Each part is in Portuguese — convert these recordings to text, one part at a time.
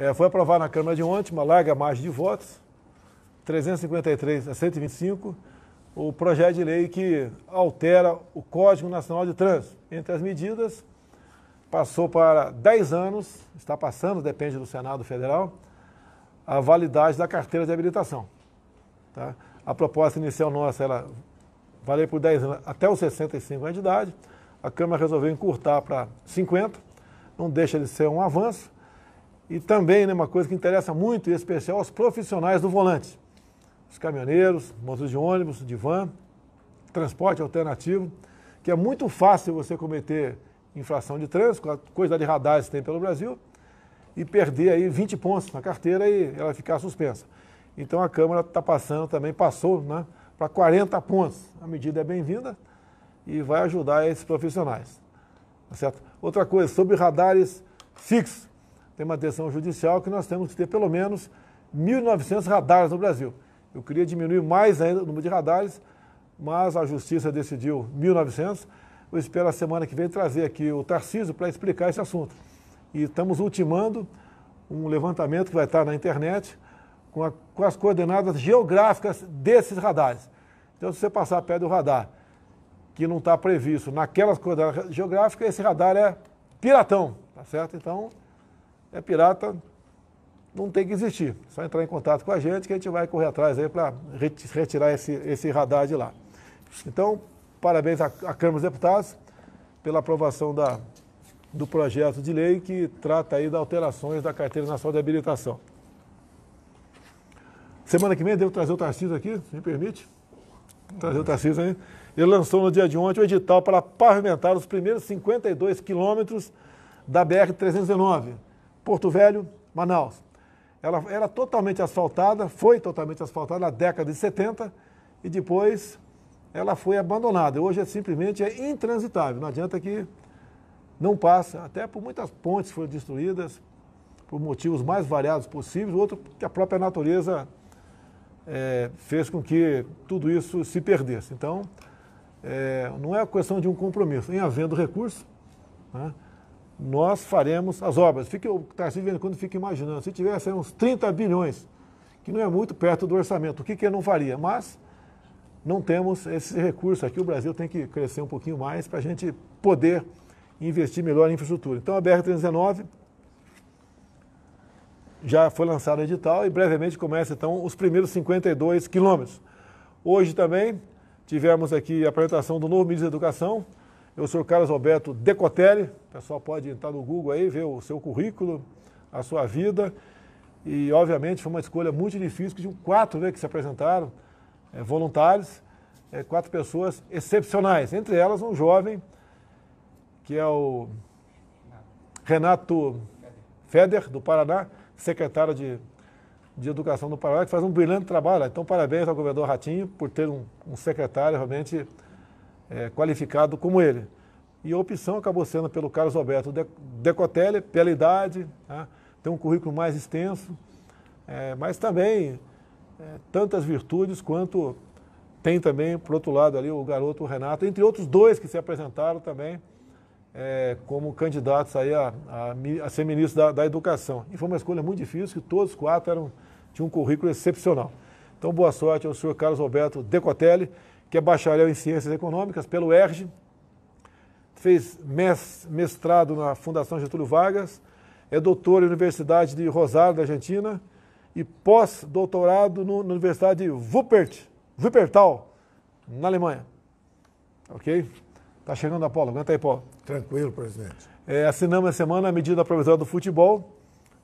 É, foi aprovado na Câmara de ontem, uma larga margem de votos, 353 a 125, o projeto de lei que altera o Código Nacional de Trânsito. Entre as medidas, passou para 10 anos, está passando, depende do Senado Federal, a validade da carteira de habilitação. Tá? A proposta inicial nossa, ela valer por 10 anos até os 65 anos de idade, a Câmara resolveu encurtar para 50, não deixa de ser um avanço, e também, né, uma coisa que interessa muito, em especial aos profissionais do volante. Os caminhoneiros, motos de ônibus, de van, transporte alternativo, que é muito fácil você cometer infração de trânsito, a de radares que tem pelo Brasil, e perder aí 20 pontos na carteira e ela ficar suspensa. Então a Câmara está passando também, passou né, para 40 pontos. A medida é bem-vinda e vai ajudar esses profissionais. Tá certo? Outra coisa, sobre radares fixos tem uma decisão judicial que nós temos que ter pelo menos 1.900 radares no Brasil. Eu queria diminuir mais ainda o número de radares, mas a Justiça decidiu 1.900. Eu espero a semana que vem trazer aqui o Tarcísio para explicar esse assunto. E estamos ultimando um levantamento que vai estar na internet com, a, com as coordenadas geográficas desses radares. Então, se você passar perto do radar que não está previsto naquelas coordenadas geográficas, esse radar é piratão, tá certo? Então, é pirata, não tem que existir. Só entrar em contato com a gente que a gente vai correr atrás aí para retirar esse, esse radar de lá. Então, parabéns à, à Câmara dos Deputados pela aprovação da, do projeto de lei que trata aí das alterações da Carteira Nacional de Habilitação. Semana que vem devo trazer o Tarcísio aqui, me permite? Trazer o Tarcísio aí. Ele lançou no dia de ontem o edital para pavimentar os primeiros 52 quilômetros da BR-319 Porto Velho, Manaus. Ela era totalmente asfaltada, foi totalmente asfaltada na década de 70 e depois ela foi abandonada. Hoje é simplesmente é intransitável. Não adianta que não passa, até por muitas pontes foram destruídas por motivos mais variados possíveis, outro que a própria natureza é, fez com que tudo isso se perdesse. Então, é, não é questão de um compromisso. Em havendo recurso, né, nós faremos as obras. Fique, o Tarcísio, vendo quando, fica imaginando, se tivesse uns 30 bilhões, que não é muito perto do orçamento, o que, que ele não faria? Mas não temos esse recurso aqui, o Brasil tem que crescer um pouquinho mais para a gente poder investir melhor em infraestrutura. Então, a BR-319 já foi lançado edital e brevemente começa então os primeiros 52 quilômetros. Hoje também tivemos aqui a apresentação do novo ministro da Educação, eu sou Carlos Alberto Decotelli. O pessoal pode entrar no Google aí, ver o seu currículo, a sua vida. E, obviamente, foi uma escolha muito difícil, que tinham quatro né, que se apresentaram, é, voluntários, é, quatro pessoas excepcionais. Entre elas, um jovem, que é o Renato Feder, do Paraná, secretário de, de Educação do Paraná, que faz um brilhante trabalho. Então, parabéns ao governador Ratinho por ter um, um secretário realmente é, qualificado como ele. E a opção acabou sendo pelo Carlos Alberto Decotelli, pela idade, tá? tem um currículo mais extenso, é, mas também é, tantas virtudes quanto tem também, por outro lado, ali o garoto Renato, entre outros dois que se apresentaram também é, como candidatos aí a, a, a ser ministro da, da, Educação. E foi uma escolha muito difícil, que todos quatro eram, tinham um currículo excepcional. Então, boa sorte ao senhor Carlos Alberto Decotelli que é bacharel em Ciências Econômicas pelo ERJ, fez mestrado na Fundação Getúlio Vargas, é doutor na Universidade de Rosário, da Argentina, e pós-doutorado na Universidade de Wuppert, Wuppertal, na Alemanha. Ok? Está chegando a Paulo, aguenta aí, Paulo. Tranquilo, presidente. É, assinamos essa semana a medida provisória do futebol.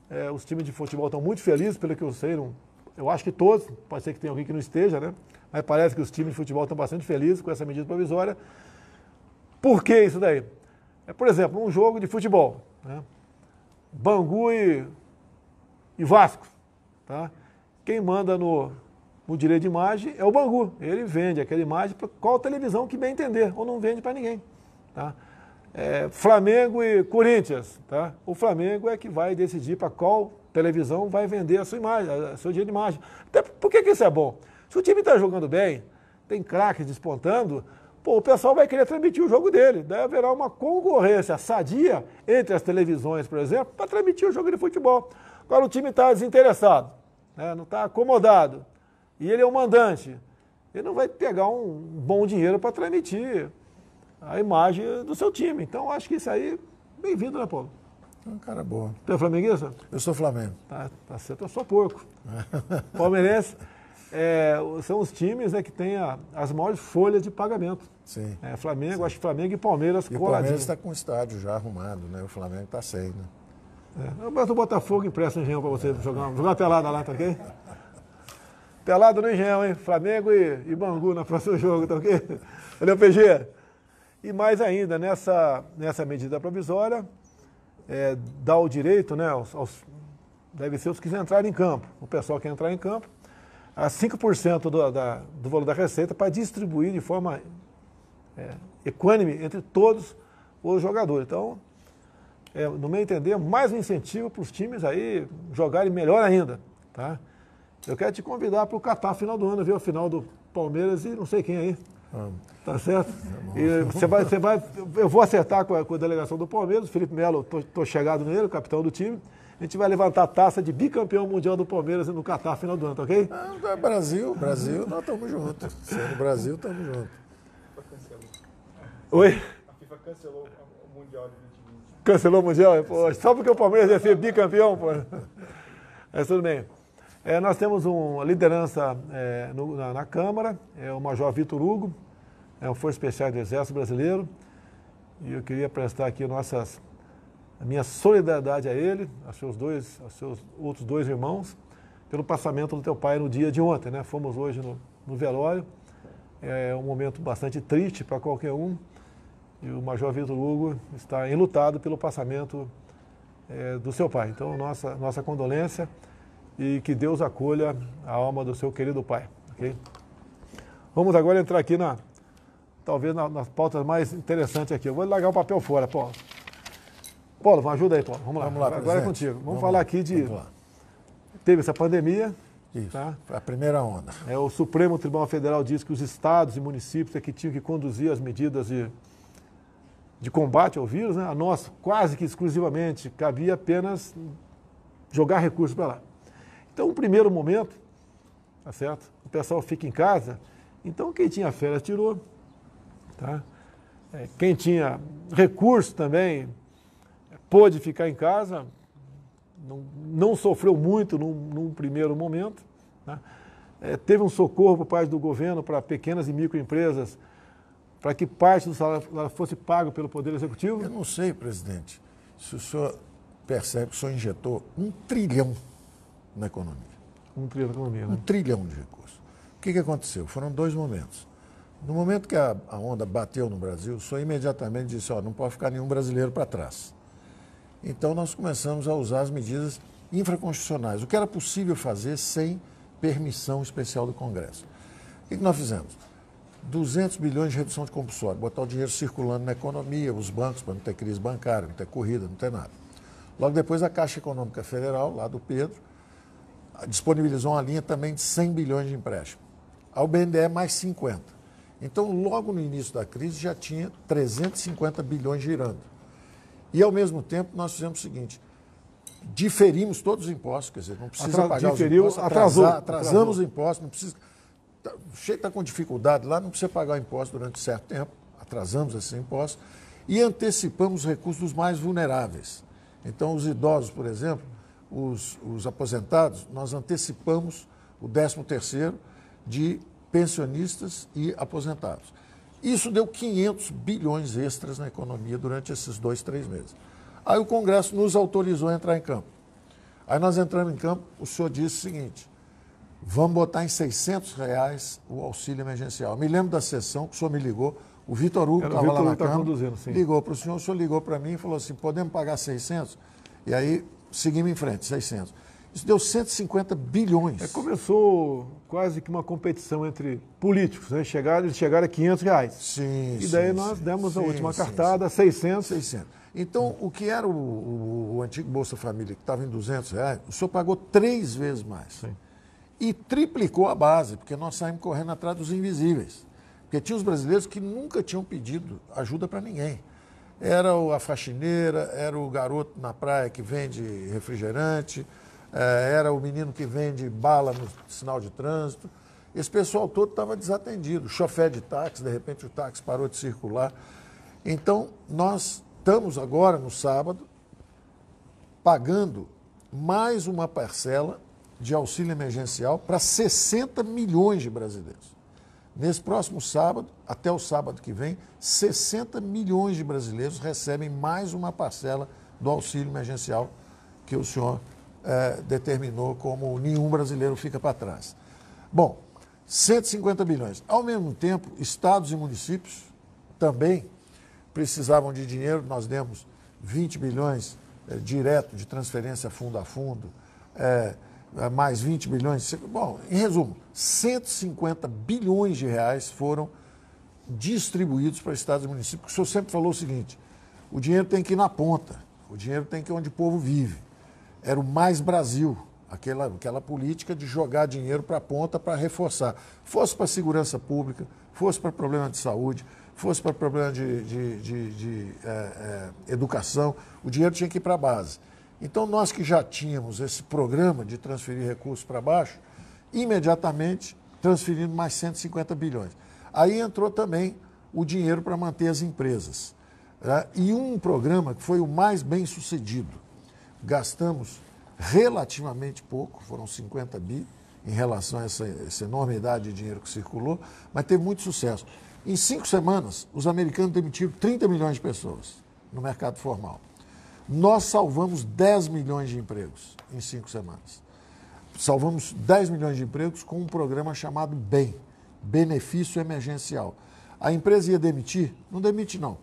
É, os times de futebol estão muito felizes, pelo que eu sei, não, eu acho que todos, pode ser que tenha alguém que não esteja, né? Mas parece que os times de futebol estão bastante felizes com essa medida provisória. Por que isso daí? É, por exemplo, um jogo de futebol, né? Bangu e, e Vasco, tá? Quem manda no, no direito de imagem é o Bangu. Ele vende aquela imagem para qual televisão que bem entender, ou não vende para ninguém, tá? É, Flamengo e Corinthians, tá? O Flamengo é que vai decidir para qual televisão vai vender a sua imagem, o seu dia de imagem. Até por que, que isso é bom? Se o time está jogando bem, tem craques despontando, pô, o pessoal vai querer transmitir o jogo dele. Daí haverá uma concorrência sadia entre as televisões, por exemplo, para transmitir o jogo de futebol. Agora o time está desinteressado, né? não está acomodado, e ele é o mandante. Ele não vai pegar um bom dinheiro para transmitir a imagem do seu time. Então, acho que isso aí, bem-vindo, né, Paulo? É um cara bom. Tu é flamenguista? Eu sou Flamengo. Tá, tá certo, eu sou porco. Palmeirense é, são os times né, que têm a, as maiores folhas de pagamento. Sim. É, Flamengo, Sim. acho que Flamengo e Palmeiras e O Palmeiras está com o estádio já arrumado, né? O Flamengo está sem, né? É, mas o Botafogo empresta o Engenhão para você é. jogar, jogar uma pelada lá, tá ok? pelada no Engenhão, hein? Flamengo e, e Bangu na próximo jogo, tá ok? Valeu, PG. E mais ainda, nessa, nessa medida provisória, é, dá o direito, né, aos, aos, deve ser os que entrarem em campo, o pessoal que entrar em campo, a 5% do, da, do valor da receita para distribuir de forma é, equânime entre todos os jogadores. Então, é, no meu entender, é mais um incentivo para os times aí jogarem melhor ainda. Tá? Eu quero te convidar para o Catar final do ano, ver o final do Palmeiras e não sei quem aí. Ah. Tá certo? Tá e você vai, você vai, eu vou acertar com a, com a delegação do Palmeiras, o Felipe Melo, estou chegado nele, capitão do time. A gente vai levantar a taça de bicampeão mundial do Palmeiras no Catar final do ano, tá ok? Ah, Brasil, Brasil, nós estamos juntos. Sendo Brasil, estamos juntos. Oi? A FIFA cancelou o Mundial de 2020. Cancelou o Mundial? Pô, só porque o Palmeiras ia ser bicampeão, pô. Mas tudo bem. É, nós temos uma liderança é, no, na, na, Câmara, é o Major Vitor Hugo, é um Força Especial do Exército Brasileiro, e eu queria prestar aqui nossas, a minha solidariedade a ele, aos seus dois, aos seus outros dois irmãos, pelo passamento do teu pai no dia de ontem, né? Fomos hoje no, no velório, é um momento bastante triste para qualquer um, e o Major Vitor Hugo está enlutado pelo passamento é, do seu pai. Então, nossa, nossa condolência e que Deus acolha a alma do seu querido pai. Okay? Vamos agora entrar aqui na talvez na, nas pautas mais interessantes aqui. Eu vou largar o papel fora, Paulo. Paulo, ajuda aí, Paulo. Vamos lá. Vamos lá agora é presidente. é contigo. Vamos, Vamos falar lá. aqui de teve essa pandemia. Isso. Tá? A primeira onda. É, o Supremo Tribunal Federal diz que os estados e municípios é que tinham que conduzir as medidas de, de combate ao vírus, né? A nós, quase que exclusivamente, cabia apenas jogar recursos para lá. Então, um primeiro momento, tá certo? O pessoal fica em casa. Então, quem tinha férias tirou, tá? É, quem tinha recurso também pôde ficar em casa, não, não sofreu muito num, num primeiro momento. Né? É, teve um socorro por parte do governo para pequenas e microempresas, para que parte do salário fosse pago pelo Poder Executivo? Eu não sei, presidente, se o senhor percebe que o senhor injetou um trilhão na economia. Um trilhão economia, né? Um trilhão de recursos. O que, que aconteceu? Foram dois momentos. No momento que a, a onda bateu no Brasil, só imediatamente disse, ó, oh, não pode ficar nenhum brasileiro para trás. Então nós começamos a usar as medidas infraconstitucionais, o que era possível fazer sem permissão especial do Congresso. O que, que nós fizemos? 200 bilhões de redução de compulsório, botar o dinheiro circulando na economia, os bancos, para não ter crise bancária, não ter corrida, não ter nada. Logo depois, a Caixa Econômica Federal, lá do Pedro, disponibilizou uma linha também de 100 bilhões de empréstimo. Ao BNDES, é mais 50. Então, logo no início da crise, já tinha 350 bilhões girando. E, ao mesmo tempo, nós fizemos o seguinte, diferimos todos os impostos, quer dizer, não precisa Atra pagar diferiu, os impostos, atrasou, atrasar, atrasamos os impostos, não precisa... Tá, cheio está com dificuldade lá, não precisa pagar imposto durante certo tempo, atrasamos esses impostos e antecipamos recursos dos mais vulneráveis. Então, os idosos, por exemplo, os, os aposentados, nós antecipamos o 13º de pensionistas e aposentados. Isso deu 500 bilhões extras na economia durante esses dois, três meses. Aí o Congresso nos autorizou a entrar em campo. Aí nós entramos em campo, o senhor disse o seguinte, vamos botar em 600 reais o auxílio emergencial. Eu me lembro da sessão que o senhor me ligou, o Vitor Hugo estava lá na Câmara, ligou para o senhor, o senhor ligou para mim e falou assim, podemos pagar 600? E aí seguimos em frente, 600. Isso deu 150 bilhões. É, começou quase que uma competição entre políticos, né? Chegaram, eles chegaram a 500 reais. Sim, E daí sim, nós demos sim, a última sim, cartada, sim, 600. 600. Então, o que era o, o, o antigo Bolsa Família, que estava em 200 reais, o senhor pagou três vezes mais. Sim. E triplicou a base, porque nós saímos correndo atrás dos invisíveis. Porque tinha os brasileiros que nunca tinham pedido ajuda para ninguém era a faxineira, era o garoto na praia que vende refrigerante, eh, era o menino que vende bala no sinal de trânsito. Esse pessoal todo estava desatendido. chofé de táxi, de repente o táxi parou de circular. Então, nós estamos agora, no sábado, pagando mais uma parcela de auxílio emergencial para 60 milhões de brasileiros. Nesse próximo sábado, até o sábado que vem, 60 milhões de brasileiros recebem mais uma parcela do auxílio emergencial que o senhor eh, determinou como nenhum brasileiro fica para trás. Bom, 150 bilhões. Ao mesmo tempo, estados e municípios também precisavam de dinheiro, nós demos 20 bilhões eh, direto de transferência fundo a fundo. Eh, né, mais 20 bilhões. Bom, em resumo, 150 bilhões de reais foram distribuídos para estados e municípios. Porque o senhor sempre falou o seguinte: o dinheiro tem que ir na ponta, o dinheiro tem que ir onde o povo vive. Era o mais Brasil, aquela, aquela política de jogar dinheiro para a ponta para reforçar. Fosse para segurança pública, fosse para problema de saúde, fosse para problema de, de, de, de é, é, educação, o dinheiro tinha que ir para a base. Então, nós que já tínhamos esse programa de transferir recursos para baixo, imediatamente transferindo mais 150 bilhões. Aí entrou também o dinheiro para manter as empresas. Né? E um programa que foi o mais bem sucedido. Gastamos relativamente pouco, foram 50 bi, em relação a essa, essa enormidade de dinheiro que circulou, mas teve muito sucesso. Em cinco semanas, os americanos demitiram 30 milhões de pessoas no mercado formal. Nós salvamos 10 milhões de empregos em cinco semanas. Salvamos 10 milhões de empregos com um programa chamado BEM Benefício Emergencial. A empresa ia demitir? Não demite, não.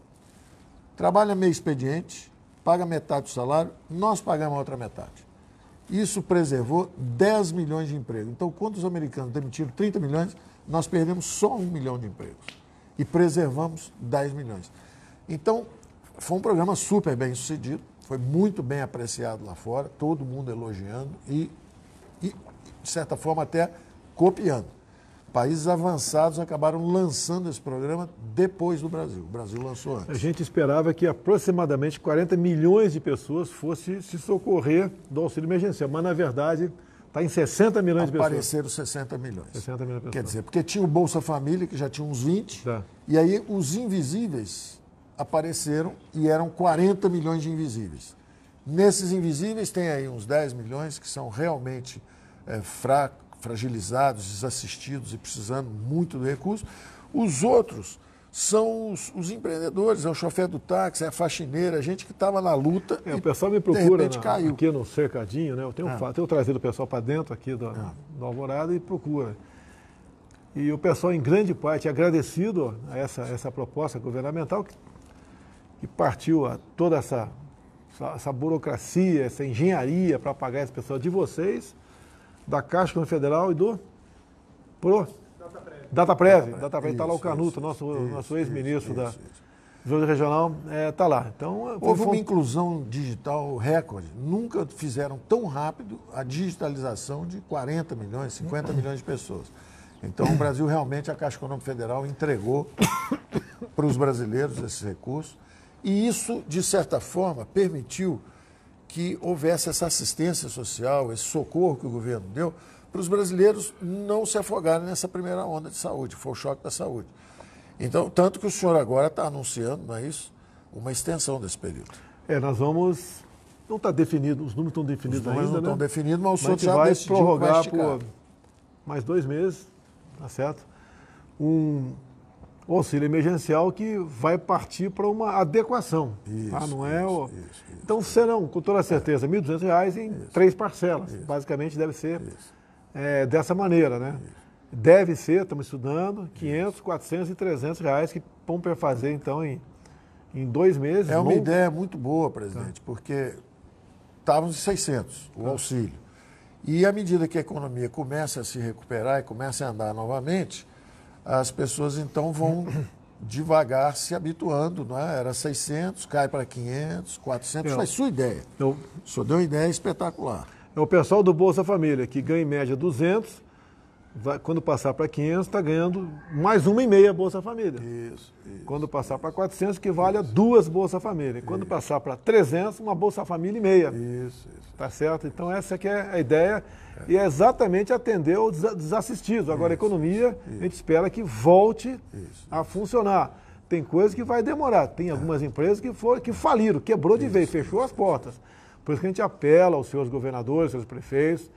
Trabalha meio expediente, paga metade do salário, nós pagamos a outra metade. Isso preservou 10 milhões de empregos. Então, quando os americanos demitiram 30 milhões, nós perdemos só 1 milhão de empregos e preservamos 10 milhões. Então, foi um programa super bem sucedido foi muito bem apreciado lá fora, todo mundo elogiando e, e de certa forma, até copiando. Países avançados acabaram lançando esse programa depois do Brasil. O Brasil lançou antes. A gente esperava que aproximadamente 40 milhões de pessoas fossem se socorrer do auxílio emergencial, mas na verdade está em 60 milhões Apareceram de pessoas. Apareceram 60 milhões. 60 milhões de pessoas. Quer dizer, porque tinha o Bolsa Família, que já tinha uns 20, tá. e aí os invisíveis apareceram e eram 40 milhões de invisíveis. Nesses invisíveis tem aí uns 10 milhões que são realmente é, eh, fracos, fragilizados, desassistidos e precisando muito do recurso. Os outros são os, os, empreendedores, é o chofer do táxi, é a faxineira, a gente que estava na luta. É, e o pessoal me procura na, aqui no cercadinho, né? Eu tenho, ah. tenho trazido o pessoal para dentro aqui da, ah. Alvorada e procura. E o pessoal, em grande parte, é agradecido a essa, essa proposta governamental, que e partiu a toda essa, essa burocracia, essa engenharia para pagar esse pessoal de vocês, da Caixa Federal e do Pro? Dataprev. Dataprev, Data Dataprev tá lá o Canuto, isso, nosso, nosso ex-ministro da Desenvolvimento Regional, é, tá lá. Então, Houve foi... uma inclusão digital recorde. Nunca fizeram tão rápido a digitalização de 40 milhões, 50 milhões de pessoas. Então, o Brasil realmente, a Caixa Econômica Federal entregou para os brasileiros esses recursos. E isso, de certa forma, permitiu que houvesse essa assistência social, esse socorro que o governo deu para os brasileiros não se afogarem nessa primeira onda de saúde, foi o choque da saúde. Então, tanto que o senhor agora está anunciando, não é isso? Uma extensão desse período. É, nós vamos. Não está definido, os números estão definidos os números ainda. Não estão né? definidos, mas o senhor já vai prorrogar por mais dois meses, tá certo? Um, o auxílio emergencial que vai partir para uma adequação. Tá? Isso, não é isso, o... isso, então serão, com toda certeza, R$ é. 1.200 em três parcelas. Basicamente deve ser é, dessa maneira, né? Deve ser, estamos estudando, 500, 400 e 300 reais que vão perfazer, então, em, em dois meses. É uma ideia muito boa, presidente, tá. porque estávamos em 600, o tá. auxílio. E à medida que a economia começa a se recuperar e começa a andar novamente, as pessoas então vão devagar se habituando, não é? Era 600, cai para 500, 400, eu, foi sua ideia. Eu, Só deu uma ideia é espetacular. É o pessoal do Bolsa Família, que ganha em média 200, vai, quando passar para 500, está ganhando mais uma e meia Bolsa Família. Isso, isso Quando passar para 400, que vale duas Bolsa Família. Quando isso. passar para 300, uma Bolsa Família e meia. Isso, isso. Tá certo? Então, essa que é a ideia. É. E é exatamente atender os desassistidos. Agora, a economia, a gente espera que volte a funcionar. Tem coisa que vai demorar. Tem é. algumas é. empresas que, foram, que faliram, quebrou de vez, fechou as portas. Por isso que a gente apela aos seus governadores, seus prefeitos,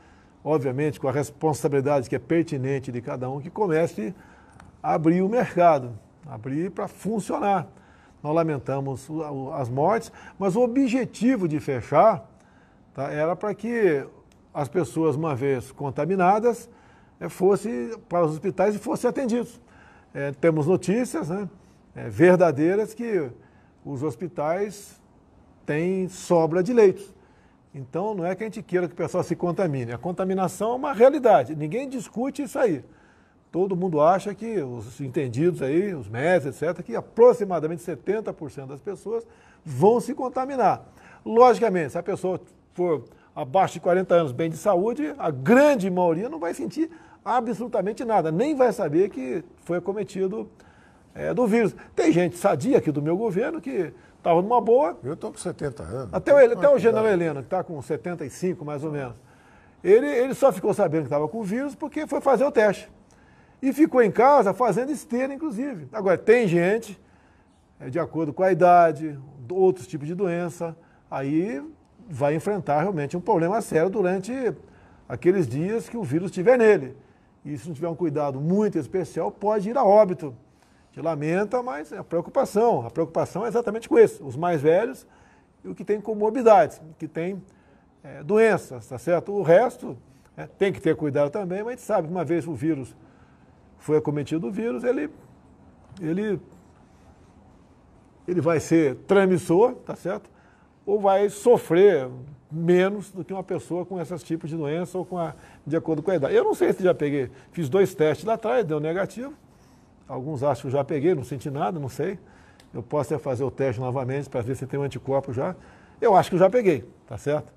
obviamente com a responsabilidade que é pertinente de cada um, que comece a abrir o mercado, abrir para funcionar. Nós lamentamos as mortes, mas o objetivo de fechar tá, era para que as pessoas, uma vez contaminadas, é, fossem para os hospitais e fossem atendidos. É, temos notícias né, é, verdadeiras que os hospitais têm sobra de leitos. Então não é que a gente queira que o pessoal se contamine. A contaminação é uma realidade. Ninguém discute isso aí. Todo mundo acha que os entendidos aí, os médicos, etc., que aproximadamente 70% das pessoas vão se contaminar. Logicamente, se a pessoa for abaixo de 40 anos bem de saúde, a grande maioria não vai sentir absolutamente nada, nem vai saber que foi acometido é, do vírus. Tem gente sadia aqui do meu governo que Estava numa boa. Eu estou com 70 anos. Até, o, até o general Helena, que está com 75 mais ou menos, ele, ele só ficou sabendo que estava com o vírus porque foi fazer o teste. E ficou em casa fazendo esteira, inclusive. Agora, tem gente, é, de acordo com a idade, outros tipos de doença, aí vai enfrentar realmente um problema sério durante aqueles dias que o vírus estiver nele. E se não tiver um cuidado muito especial, pode ir a óbito lamenta, mas é a preocupação, a preocupação é exatamente com isso, os mais velhos e o que tem comorbidades, que tem é, doenças, tá certo? O resto é, tem que ter cuidado também, mas a gente sabe que uma vez o vírus foi acometido, o vírus, ele, ele, ele vai ser transmissor, tá certo? Ou vai sofrer menos do que uma pessoa com esses tipos de doença ou com a, de acordo com a idade. Eu não sei se já peguei, fiz dois testes lá atrás, deu negativo, Alguns acham que eu já peguei, não senti nada, não sei. Eu posso até fazer o teste novamente para ver se tem um anticorpo já. Eu acho que eu já peguei, tá certo?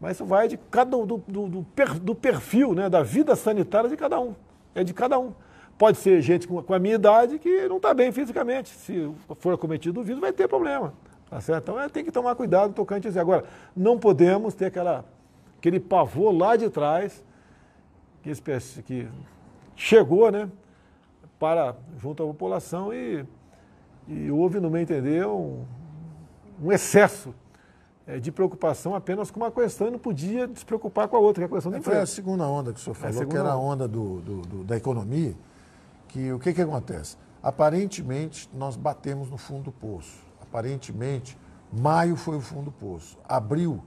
Mas isso vai de cada do, do, do, do perfil, né, da vida sanitária de cada um. É de cada um. Pode ser gente com, com a minha idade que não está bem fisicamente. Se for cometido o vírus, vai ter problema. Tá certo? Então é, tem que tomar cuidado tocante isso. Agora, não podemos ter aquela, aquele pavor lá de trás que, que chegou, né? para junto à população e, e houve, no meu entender, um, um excesso é, de preocupação apenas com uma questão e não podia se preocupar com a outra, que é a questão do é, empresa. Foi a segunda onda que o senhor é falou, é que era a onda do, do, do, da economia, que o que, que acontece? Aparentemente, nós batemos no fundo do poço. Aparentemente, maio foi o fundo do poço. Abril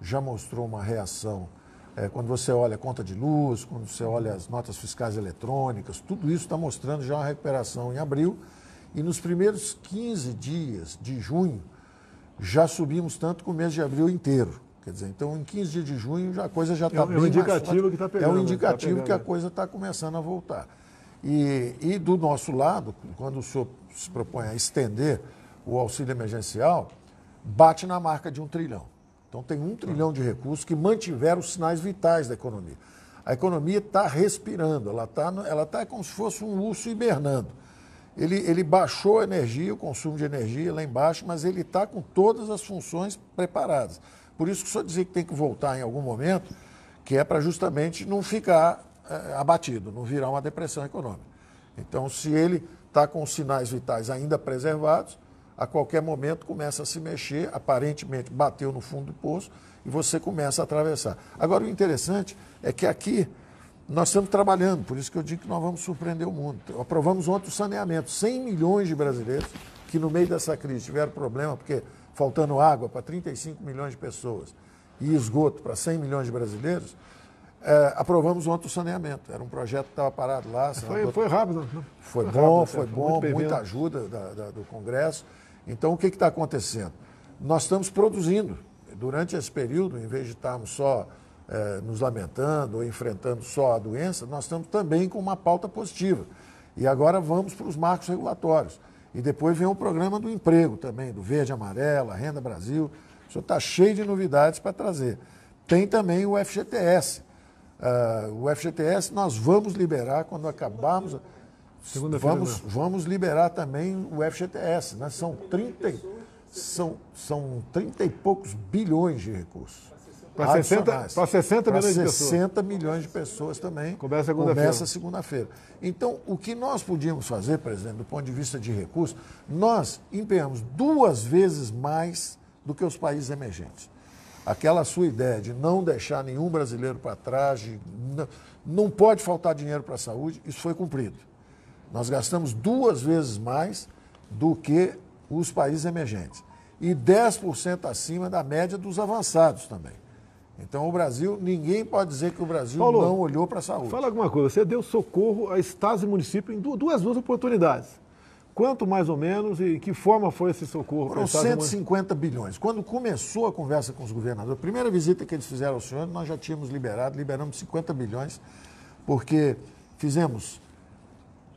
já mostrou uma reação é, quando você olha a conta de luz, quando você olha as notas fiscais eletrônicas, tudo isso está mostrando já uma recuperação em abril. E nos primeiros 15 dias de junho, já subimos tanto com o mês de abril inteiro. Quer dizer, então em 15 dias de junho já, a coisa já está é, bem tá É um indicativo mais, que está pegando. É um indicativo tá que a coisa está começando a voltar. E, e do nosso lado, quando o senhor se propõe a estender o auxílio emergencial, bate na marca de um trilhão. Então tem um trilhão de recursos que mantiveram os sinais vitais da economia. A economia está respirando, ela está ela tá como se fosse um urso hibernando. Ele, ele baixou a energia, o consumo de energia lá embaixo, mas ele está com todas as funções preparadas. Por isso que só dizer que tem que voltar em algum momento, que é para justamente não ficar é, abatido, não virar uma depressão econômica. Então, se ele está com os sinais vitais ainda preservados, a qualquer momento começa a se mexer, aparentemente bateu no fundo do poço e você começa a atravessar. Agora, o interessante é que aqui nós estamos trabalhando, por isso que eu digo que nós vamos surpreender o mundo. Aprovamos ontem o saneamento. 100 milhões de brasileiros que, no meio dessa crise, tiveram problema, porque faltando água para 35 milhões de pessoas e esgoto para 100 milhões de brasileiros, é, aprovamos ontem o saneamento. Era um projeto que estava parado lá. É, foi, foi, né? rápido. Foi, foi bom, foi, foi bom, muita ajuda da, da, do Congresso. Então, o que está acontecendo? Nós estamos produzindo. Durante esse período, em vez de estarmos só eh, nos lamentando ou enfrentando só a doença, nós estamos também com uma pauta positiva. E agora vamos para os marcos regulatórios. E depois vem o programa do emprego também, do Verde Amarela, Renda Brasil. O senhor está cheio de novidades para trazer. Tem também o FGTS. Uh, ah, o FGTS nós vamos liberar quando acabarmos. Vamos, né? vamos liberar também o FGTS, né? São 30, são, são 30 e poucos bilhões de recursos. Para 60, 60 milhões de pessoas. 60 milhões de pessoas também. Começa segunda-feira. segunda-feira. Então, o que nós podíamos fazer, presidente, do ponto de vista de recursos, nós empenhamos duas vezes mais do que os países emergentes. Aquela sua ideia de não deixar nenhum brasileiro para trás, de não, não pode faltar dinheiro para a saúde, isso foi cumprido. Nós gastamos duas vezes mais do que os países emergentes e 10% acima da média dos avançados também. Então, o Brasil, ninguém pode dizer que o Brasil Paulo, não olhou para a saúde. Fala alguma coisa, você deu socorro a estados e municípios em duas, duas oportunidades. Quanto mais ou menos e que forma foi esse socorro? Foram 150 bilhões. Quando começou a conversa com os governadores, a primeira visita que eles fizeram ao senhor, nós já tínhamos liberado, liberamos 50 bilhões, porque fizemos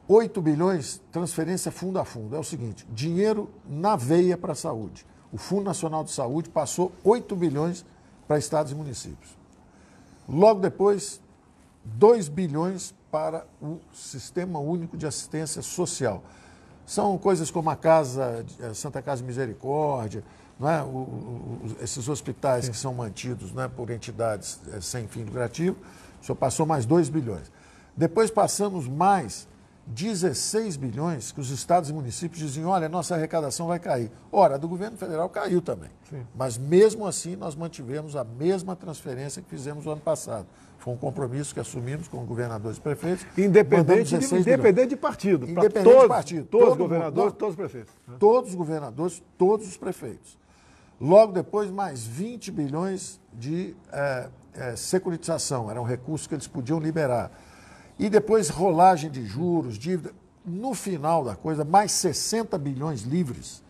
8 bilhões, transferência fundo a fundo. É o seguinte, dinheiro na veia para a saúde. O Fundo Nacional de Saúde passou 8 bilhões para estados e municípios. Logo depois, 2 bilhões para o Sistema Único de Assistência Social. São coisas como a Casa, a eh, Santa Casa de Misericórdia, é? o, o, esses hospitais Sim. que são mantidos é? por entidades é, sem fim lucrativo, só passou mais 2 bilhões. Depois passamos mais 16 bilhões que os estados e municípios dizem, olha, nossa arrecadação vai cair. Ora, a do governo federal caiu também. Sim. Mas mesmo assim nós mantivemos a mesma transferência que fizemos no ano passado. Foi um compromisso que assumimos com governadores e prefeitos. Independente, de, independente de partido. Independente todos, de partido. Todos os governadores, todos os prefeitos. Né? Todos os governadores, todos os prefeitos. Logo depois, mais 20 bilhões de é, é, securitização. Era um recurso que eles podiam liberar e depois rolagem de juros, dívida. No final da coisa, mais 60 bilhões livres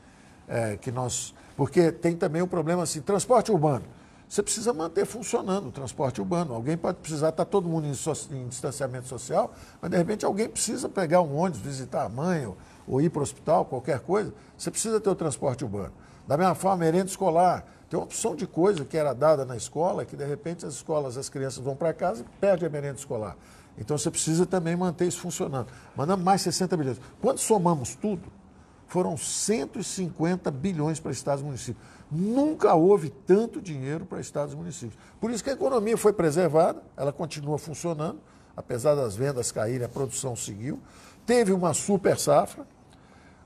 é, que nós. Porque tem também o um problema assim, transporte urbano. Você precisa manter funcionando o transporte urbano. Alguém pode precisar, está todo mundo em, so, em, distanciamento social, mas de repente alguém precisa pegar um ônibus, visitar a mãe ou, ou ir para o hospital, qualquer coisa. Você precisa ter o transporte urbano. Da mesma forma, merenda escolar. Tem uma opção de coisa que era dada na escola, que de repente as escolas, as crianças vão para casa e perdem a merenda escolar. Então você precisa também manter isso funcionando. Mandamos é mais 60 bilhões. Quando somamos tudo, foram 150 bilhões para estados e municípios. Nunca houve tanto dinheiro para estados e municípios. Por isso que a economia foi preservada, ela continua funcionando, apesar das vendas caírem, a produção seguiu. Teve uma super safra,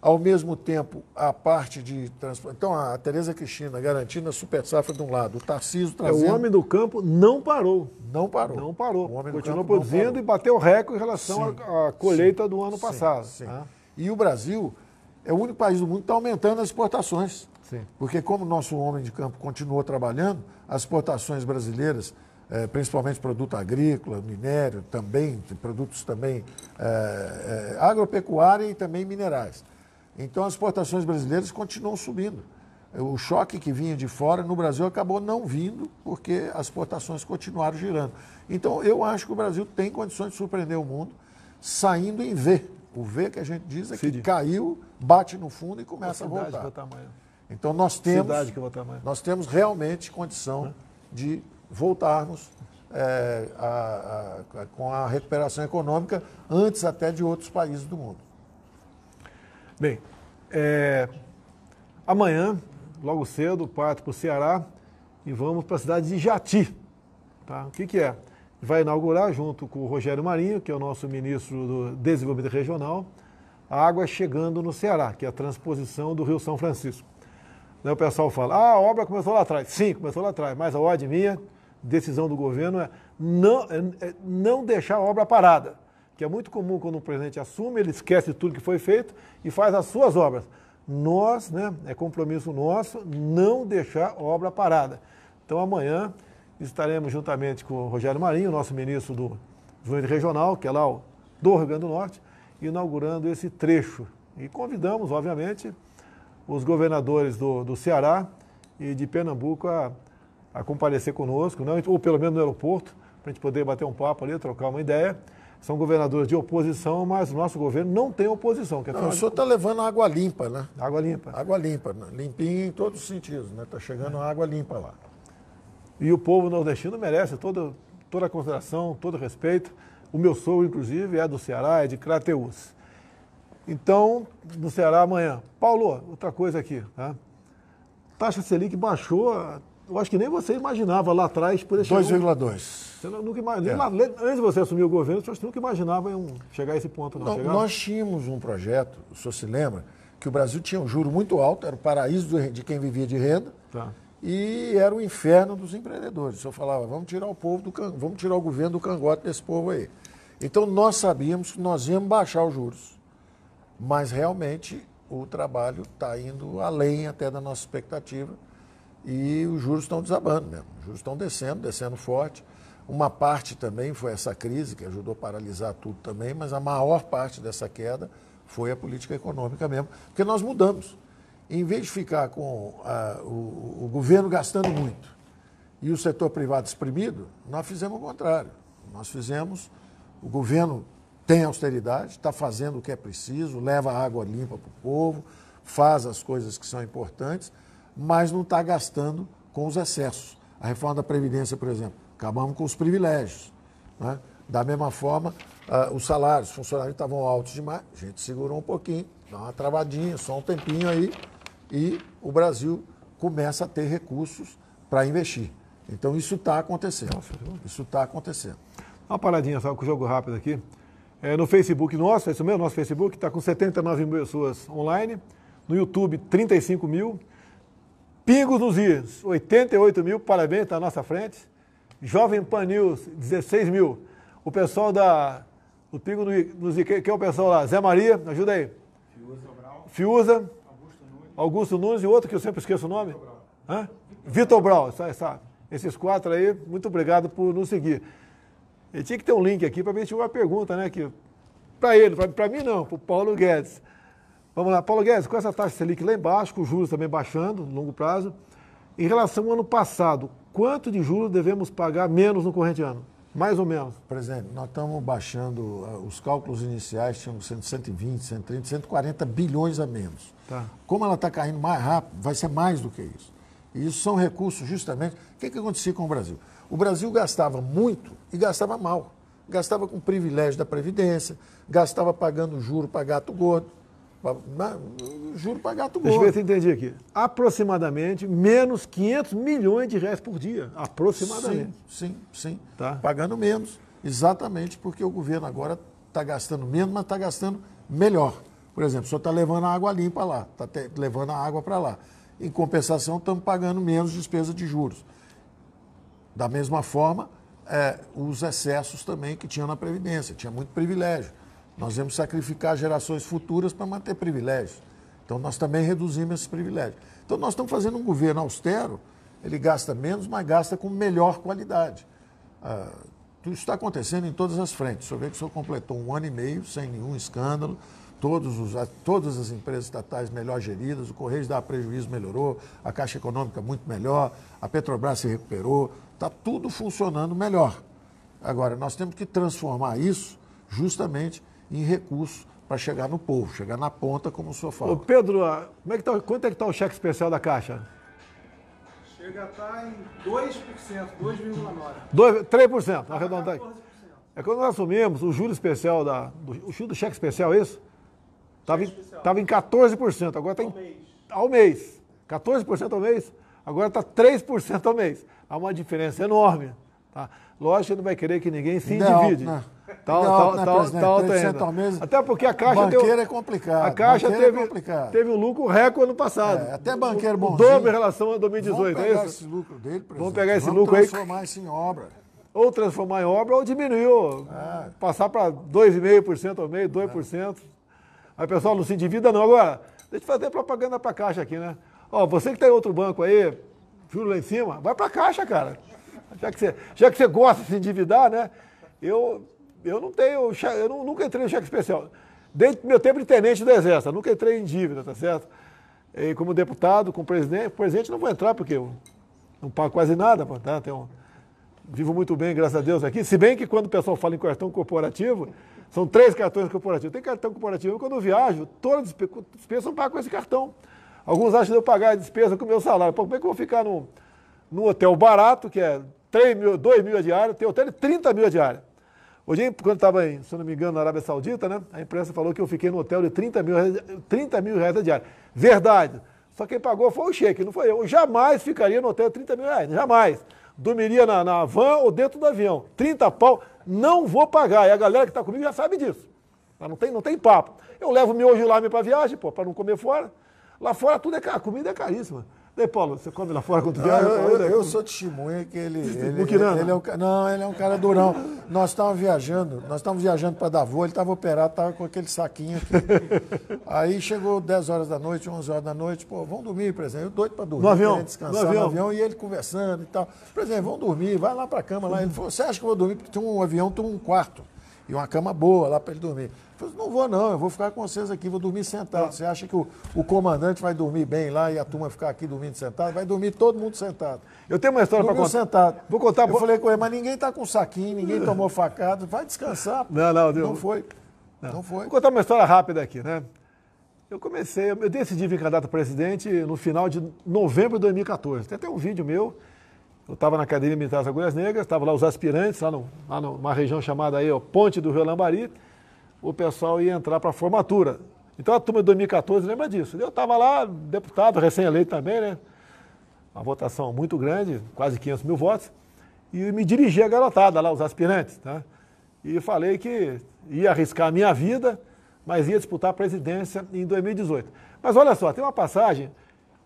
ao mesmo tempo a parte de transporte. Então, a Tereza Cristina garantindo a super safra de um lado, o Tarcísio trazendo... É, o homem do campo não parou. Não parou. Não parou. O homem Continuou produzindo e bateu recorde em relação sim, à, colheita sim, do ano passado. Sim, ah. E o Brasil é o único país do mundo que está aumentando as exportações. Sim. Porque como o nosso homem de campo continuou trabalhando, as exportações brasileiras, é, principalmente produto agrícola, minério, também, produtos também é, agropecuária e também minerais. Então as exportações brasileiras continuam subindo. O choque que vinha de fora no Brasil acabou não vindo porque as exportações continuaram girando. Então eu acho que o Brasil tem condições de surpreender o mundo saindo em V. O V que a gente diz é que caiu, bate no fundo e começa a, Que voltar. o tamanho. Então nós temos, nós temos realmente condição é. de voltarmos é, a, a, com a recuperação econômica antes até de outros países do mundo. Bem, é, amanhã, logo cedo, parto para o Ceará e vamos para a cidade de Jati. Tá? O que, que é? Vai inaugurar, junto com o Rogério Marinho, que é o nosso ministro do Desenvolvimento Regional, a água chegando no Ceará, que é a transposição do Rio São Francisco. Daí o pessoal fala, ah, a obra começou lá atrás. Sim, começou lá atrás, mas a ordem minha, decisão do governo, é não, é, é não deixar a obra parada que é muito comum quando um presidente assume, ele esquece tudo que foi feito e faz as suas obras. Nós, né, é compromisso nosso não deixar obra parada. Então amanhã estaremos juntamente com o Rogério Marinho, nosso ministro do Desenvolvimento Regional, que é lá o, do Rio Grande do Norte, inaugurando esse trecho. E convidamos, obviamente, os governadores do, do Ceará e de Pernambuco a, a comparecer conosco, né, ou pelo menos no aeroporto, para a gente poder bater um papo ali, trocar uma ideia são governadores de oposição, mas o nosso governo não tem oposição. Que é não, o senhor está de... levando água limpa, né? Água limpa. Água limpa, né? limpinha em todos os sentidos, né? Está chegando é. água limpa lá. E o povo nordestino merece toda toda a consideração, todo o respeito. O meu sou inclusive, é do Ceará, é de Crateus. Então, no Ceará amanhã. Paulo, outra coisa aqui, tá? Taxa Selic baixou eu acho que nem você imaginava lá atrás. 2,2. Você nunca imaginava. É. antes de você assumir o governo, você nunca imaginava chegar a esse ponto. Não, não nós tínhamos um projeto, o senhor se lembra, que o Brasil tinha um juro muito alto, era o paraíso de quem vivia de renda. Tá. E era o inferno dos empreendedores. O senhor falava, vamos tirar o povo do can... vamos tirar o governo do cangote desse povo aí. Então nós sabíamos que nós íamos baixar os juros. Mas realmente o trabalho está indo além até da nossa expectativa e os juros estão desabando mesmo. Os juros estão descendo, descendo forte. Uma parte também foi essa crise que ajudou a paralisar tudo também, mas a maior parte dessa queda foi a política econômica mesmo, porque nós mudamos. Em vez de ficar com a, ah, o, o governo gastando muito e o setor privado exprimido, nós fizemos o contrário. Nós fizemos, o governo tem austeridade, está fazendo o que é preciso, leva água limpa para o povo, faz as coisas que são importantes mas não está gastando com os excessos. A reforma da Previdência, por exemplo, acabamos com os privilégios. Né? Da mesma forma, uh, os salários, os funcionários estavam altos demais, a gente segurou um pouquinho, dá uma travadinha, só um tempinho aí, e o Brasil começa a ter recursos para investir. Então isso está acontecendo. Nossa, isso está acontecendo. uma paradinha só com o jogo rápido aqui. É, no Facebook nosso, é isso mesmo? Nosso Facebook está com 79 mil pessoas online. No YouTube, 35 mil. Pingos nos is, 88 mil, parabéns, está à nossa frente. Jovem Pan News, 16 mil. O pessoal da. O Pingo nos is, quem é o pessoal lá? Zé Maria, ajuda aí. Fiuza. Fiuza. Augusto Nunes. Augusto Nunes e outro que eu sempre esqueço o nome. Vitor Brau. Vitor Brau, essa, esses quatro aí, muito obrigado por nos seguir. E tinha que ter um link aqui para a gente uma pergunta, né? Que para ele, para mim não, para o Paulo Guedes. Vamos lá, Paulo Guedes, com essa taxa Selic lá embaixo, com os juros também baixando no longo prazo, em relação ao ano passado, quanto de juros devemos pagar menos no corrente ano? Mais ou menos. Presidente, nós estamos baixando, ah, os cálculos iniciais tinham sendo 120, 130, 140 bilhões a menos. Tá. Como ela está caindo mais rápido, vai ser mais do que isso. E isso são recursos justamente. O que, que acontecia com o Brasil? O Brasil gastava muito e gastava mal. Gastava com privilégio da Previdência, gastava pagando juro para gato gordo Juro para gato gordo. Deixa eu ver se eu entendi aqui. Aproximadamente menos 500 milhões de reais por dia. Aproximadamente. Sim, sim, sim. Tá. Pagando menos. Exatamente porque o governo agora está gastando menos, mas está gastando melhor. Por exemplo, só está levando a água limpa lá, está levando a água para lá. Em compensação, estamos pagando menos despesa de juros. Da mesma forma, é, os excessos também que tinha na Previdência, tinha muito privilégio. Nós vamos sacrificar gerações futuras para manter privilégios. Então nós também reduzimos esses privilégios. Então nós estamos fazendo um governo austero, ele gasta menos, mas gasta com melhor qualidade. Ah, tudo está acontecendo em todas as frentes. O senhor vê que o senhor completou um ano e meio sem nenhum escândalo, todos os, todas as empresas estatais melhor geridas, o Correios dá prejuízo melhorou, a Caixa Econômica muito melhor, a Petrobras se recuperou, está tudo funcionando melhor. Agora, nós temos que transformar isso justamente em recursos para chegar no povo, chegar na ponta, como o senhor fala. Ô Pedro, ah, como é que tá, quanto é que está o cheque especial da Caixa? Chega a estar tá em 2%, 2,9%. 3%, tá arredondar aqui. É quando nós assumimos o juro especial da. Do, o juro do cheque especial, é isso? Estava em, em 14%, agora está em. Mês. Ao mês. 14% ao mês, agora está 3% ao mês. Há uma diferença enorme. Tá? Lógico que não vai querer que ninguém se divide. Tal, tal, tal, tal, tal Até porque a Caixa... Banqueiro é complicado. A Caixa é teve, é teve um lucro recorde ano passado. É, até banqueiro bom. Dobro em relação a 2018, Vamos é pegar é esse lucro dele, presidente. Vamos pegar esse Vamos lucro transformar aí. transformar isso em obra. Ou transformar em obra ou diminuiu. É. Passar para 2,5% ao meio, 2%. Aí, pessoal, não se endivida não. Agora, deixa eu fazer propaganda para a Caixa aqui, né? Ó, você que tem tá outro banco aí, juro lá em cima, vai para a Caixa, cara. Já que você, já que você gosta de se endividar, né? Eu, eu não tenho, eu nunca entrei em cheque especial. Desde meu tempo de tenente do Exército, nunca entrei em dívida, tá certo? E como deputado, como presidente, presidente não vou entrar porque eu não pago quase nada, tá? Tem um, vivo muito bem, graças a Deus, aqui. Se bem que quando o pessoal fala em cartão corporativo, são três cartões corporativos. Tem cartão corporativo. Quando eu viajo, as despesas eu pago com esse cartão. Alguns acham que eu pagar a despesa com o meu salário. Pô, como é que eu vou ficar num hotel barato, que é 3 mil, 2 mil a diária, tem hotel de 30 mil a diária. Hoje, quando estava, se não me engano, na Arábia Saudita, né? A imprensa falou que eu fiquei no hotel de 30 mil, 30 mil reais a diária. Verdade. Só quem pagou foi o cheque, não foi eu. Eu jamais ficaria no hotel de 30 mil reais, jamais. Dormiria na, na van ou dentro do avião. 30 pau, não vou pagar. E a galera que está comigo já sabe disso. Tá, não tem, não tem papo. Eu levo miojo lá para viagem, pô, para não comer fora. Lá fora tudo é caro, a comida é caríssima. Daí, Paulo, você come lá fora quando viaja? Eu, eu, eu, sou testemunha que ele. ele, ele, ele é um, não, ele é um cara durão. Nós estávamos viajando, nós estávamos viajando para Davo, ele estava operado, estava com aquele saquinho aqui. Aí chegou 10 horas da noite, 11 horas da noite, pô, vão dormir, presidente. Eu doido para dormir, no avião, descansar no avião. no avião. e ele conversando e tal. Presidente, vão dormir, vai lá para a cama lá. Ele falou: você acha que eu vou dormir? Porque tem um avião, tem um quarto e uma cama boa lá para ele dormir. Eu falou, não vou não, eu vou ficar com vocês aqui, vou dormir sentado. Você acha que o, o comandante vai dormir bem lá e a turma ficar aqui dormindo sentado? Vai dormir todo mundo sentado. Eu tenho uma história para contar. sentado. Vou contar. Eu vou... falei com ele, mas ninguém está com saquinho, ninguém tomou facada, vai descansar. Não, não, Deus. Não foi. Não. não foi. Vou contar uma história rápida aqui, né? Eu comecei, eu decidi vir candidato a presidente no final de novembro de 2014. Tem até um vídeo meu eu estava na Academia Militar das Agulhas Negras, estavam lá os aspirantes, lá, no, lá numa região chamada aí, ó, Ponte do Rio Lambari, o pessoal ia entrar para a formatura. Então a turma de 2014 lembra disso. Eu estava lá, deputado, recém-eleito também, né? Uma votação muito grande, quase 500 mil votos, e me dirigi a garotada lá, os aspirantes, tá? E falei que ia arriscar a minha vida, mas ia disputar a presidência em 2018. Mas olha só, tem uma passagem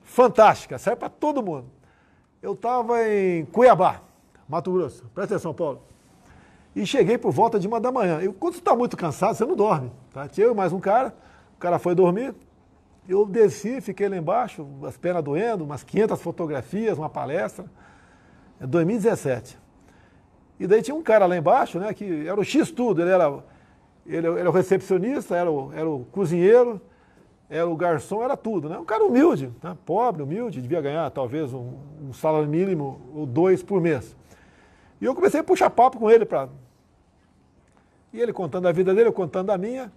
fantástica, serve para todo mundo. Eu estava em Cuiabá, Mato Grosso. Presta atenção, Paulo. E cheguei por volta de uma da manhã. Eu, quando você está muito cansado, você não dorme. Tá? Tinha eu mais um cara, o cara foi dormir. Eu desci, fiquei lá embaixo, as pernas doendo, umas 500 fotografias, uma palestra. É 2017. E daí tinha um cara lá embaixo, né, que era o X tudo, ele era ele, era é o recepcionista, era o, era o cozinheiro, era é, o garçom era tudo, né? Um cara humilde, né? pobre, humilde, devia ganhar talvez um, um, salário mínimo ou dois por mês. E eu comecei a puxar papo com ele para e ele contando a vida dele, eu contando a minha.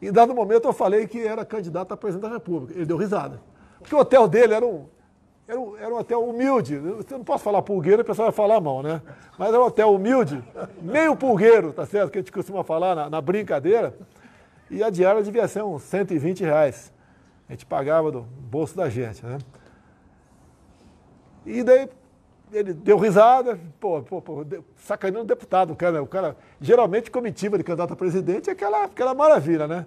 E em dado momento eu falei que era candidato a presidente da República. Ele deu risada. Porque o hotel dele era um, era um, era um hotel humilde. você não posso falar pulgueiro, o pessoal vai falar mal, né? Mas era um hotel humilde, meio pulgueiro, tá certo? Que a gente costuma falar na, na brincadeira. E a diária devia ser uns 120 reais. A gente pagava do bolso da gente, né? E daí ele deu risada, pô, pô, pô sacaneando o deputado, o cara, né? o cara, geralmente comitiva de candidato a presidente é aquela, aquela maravilha, né?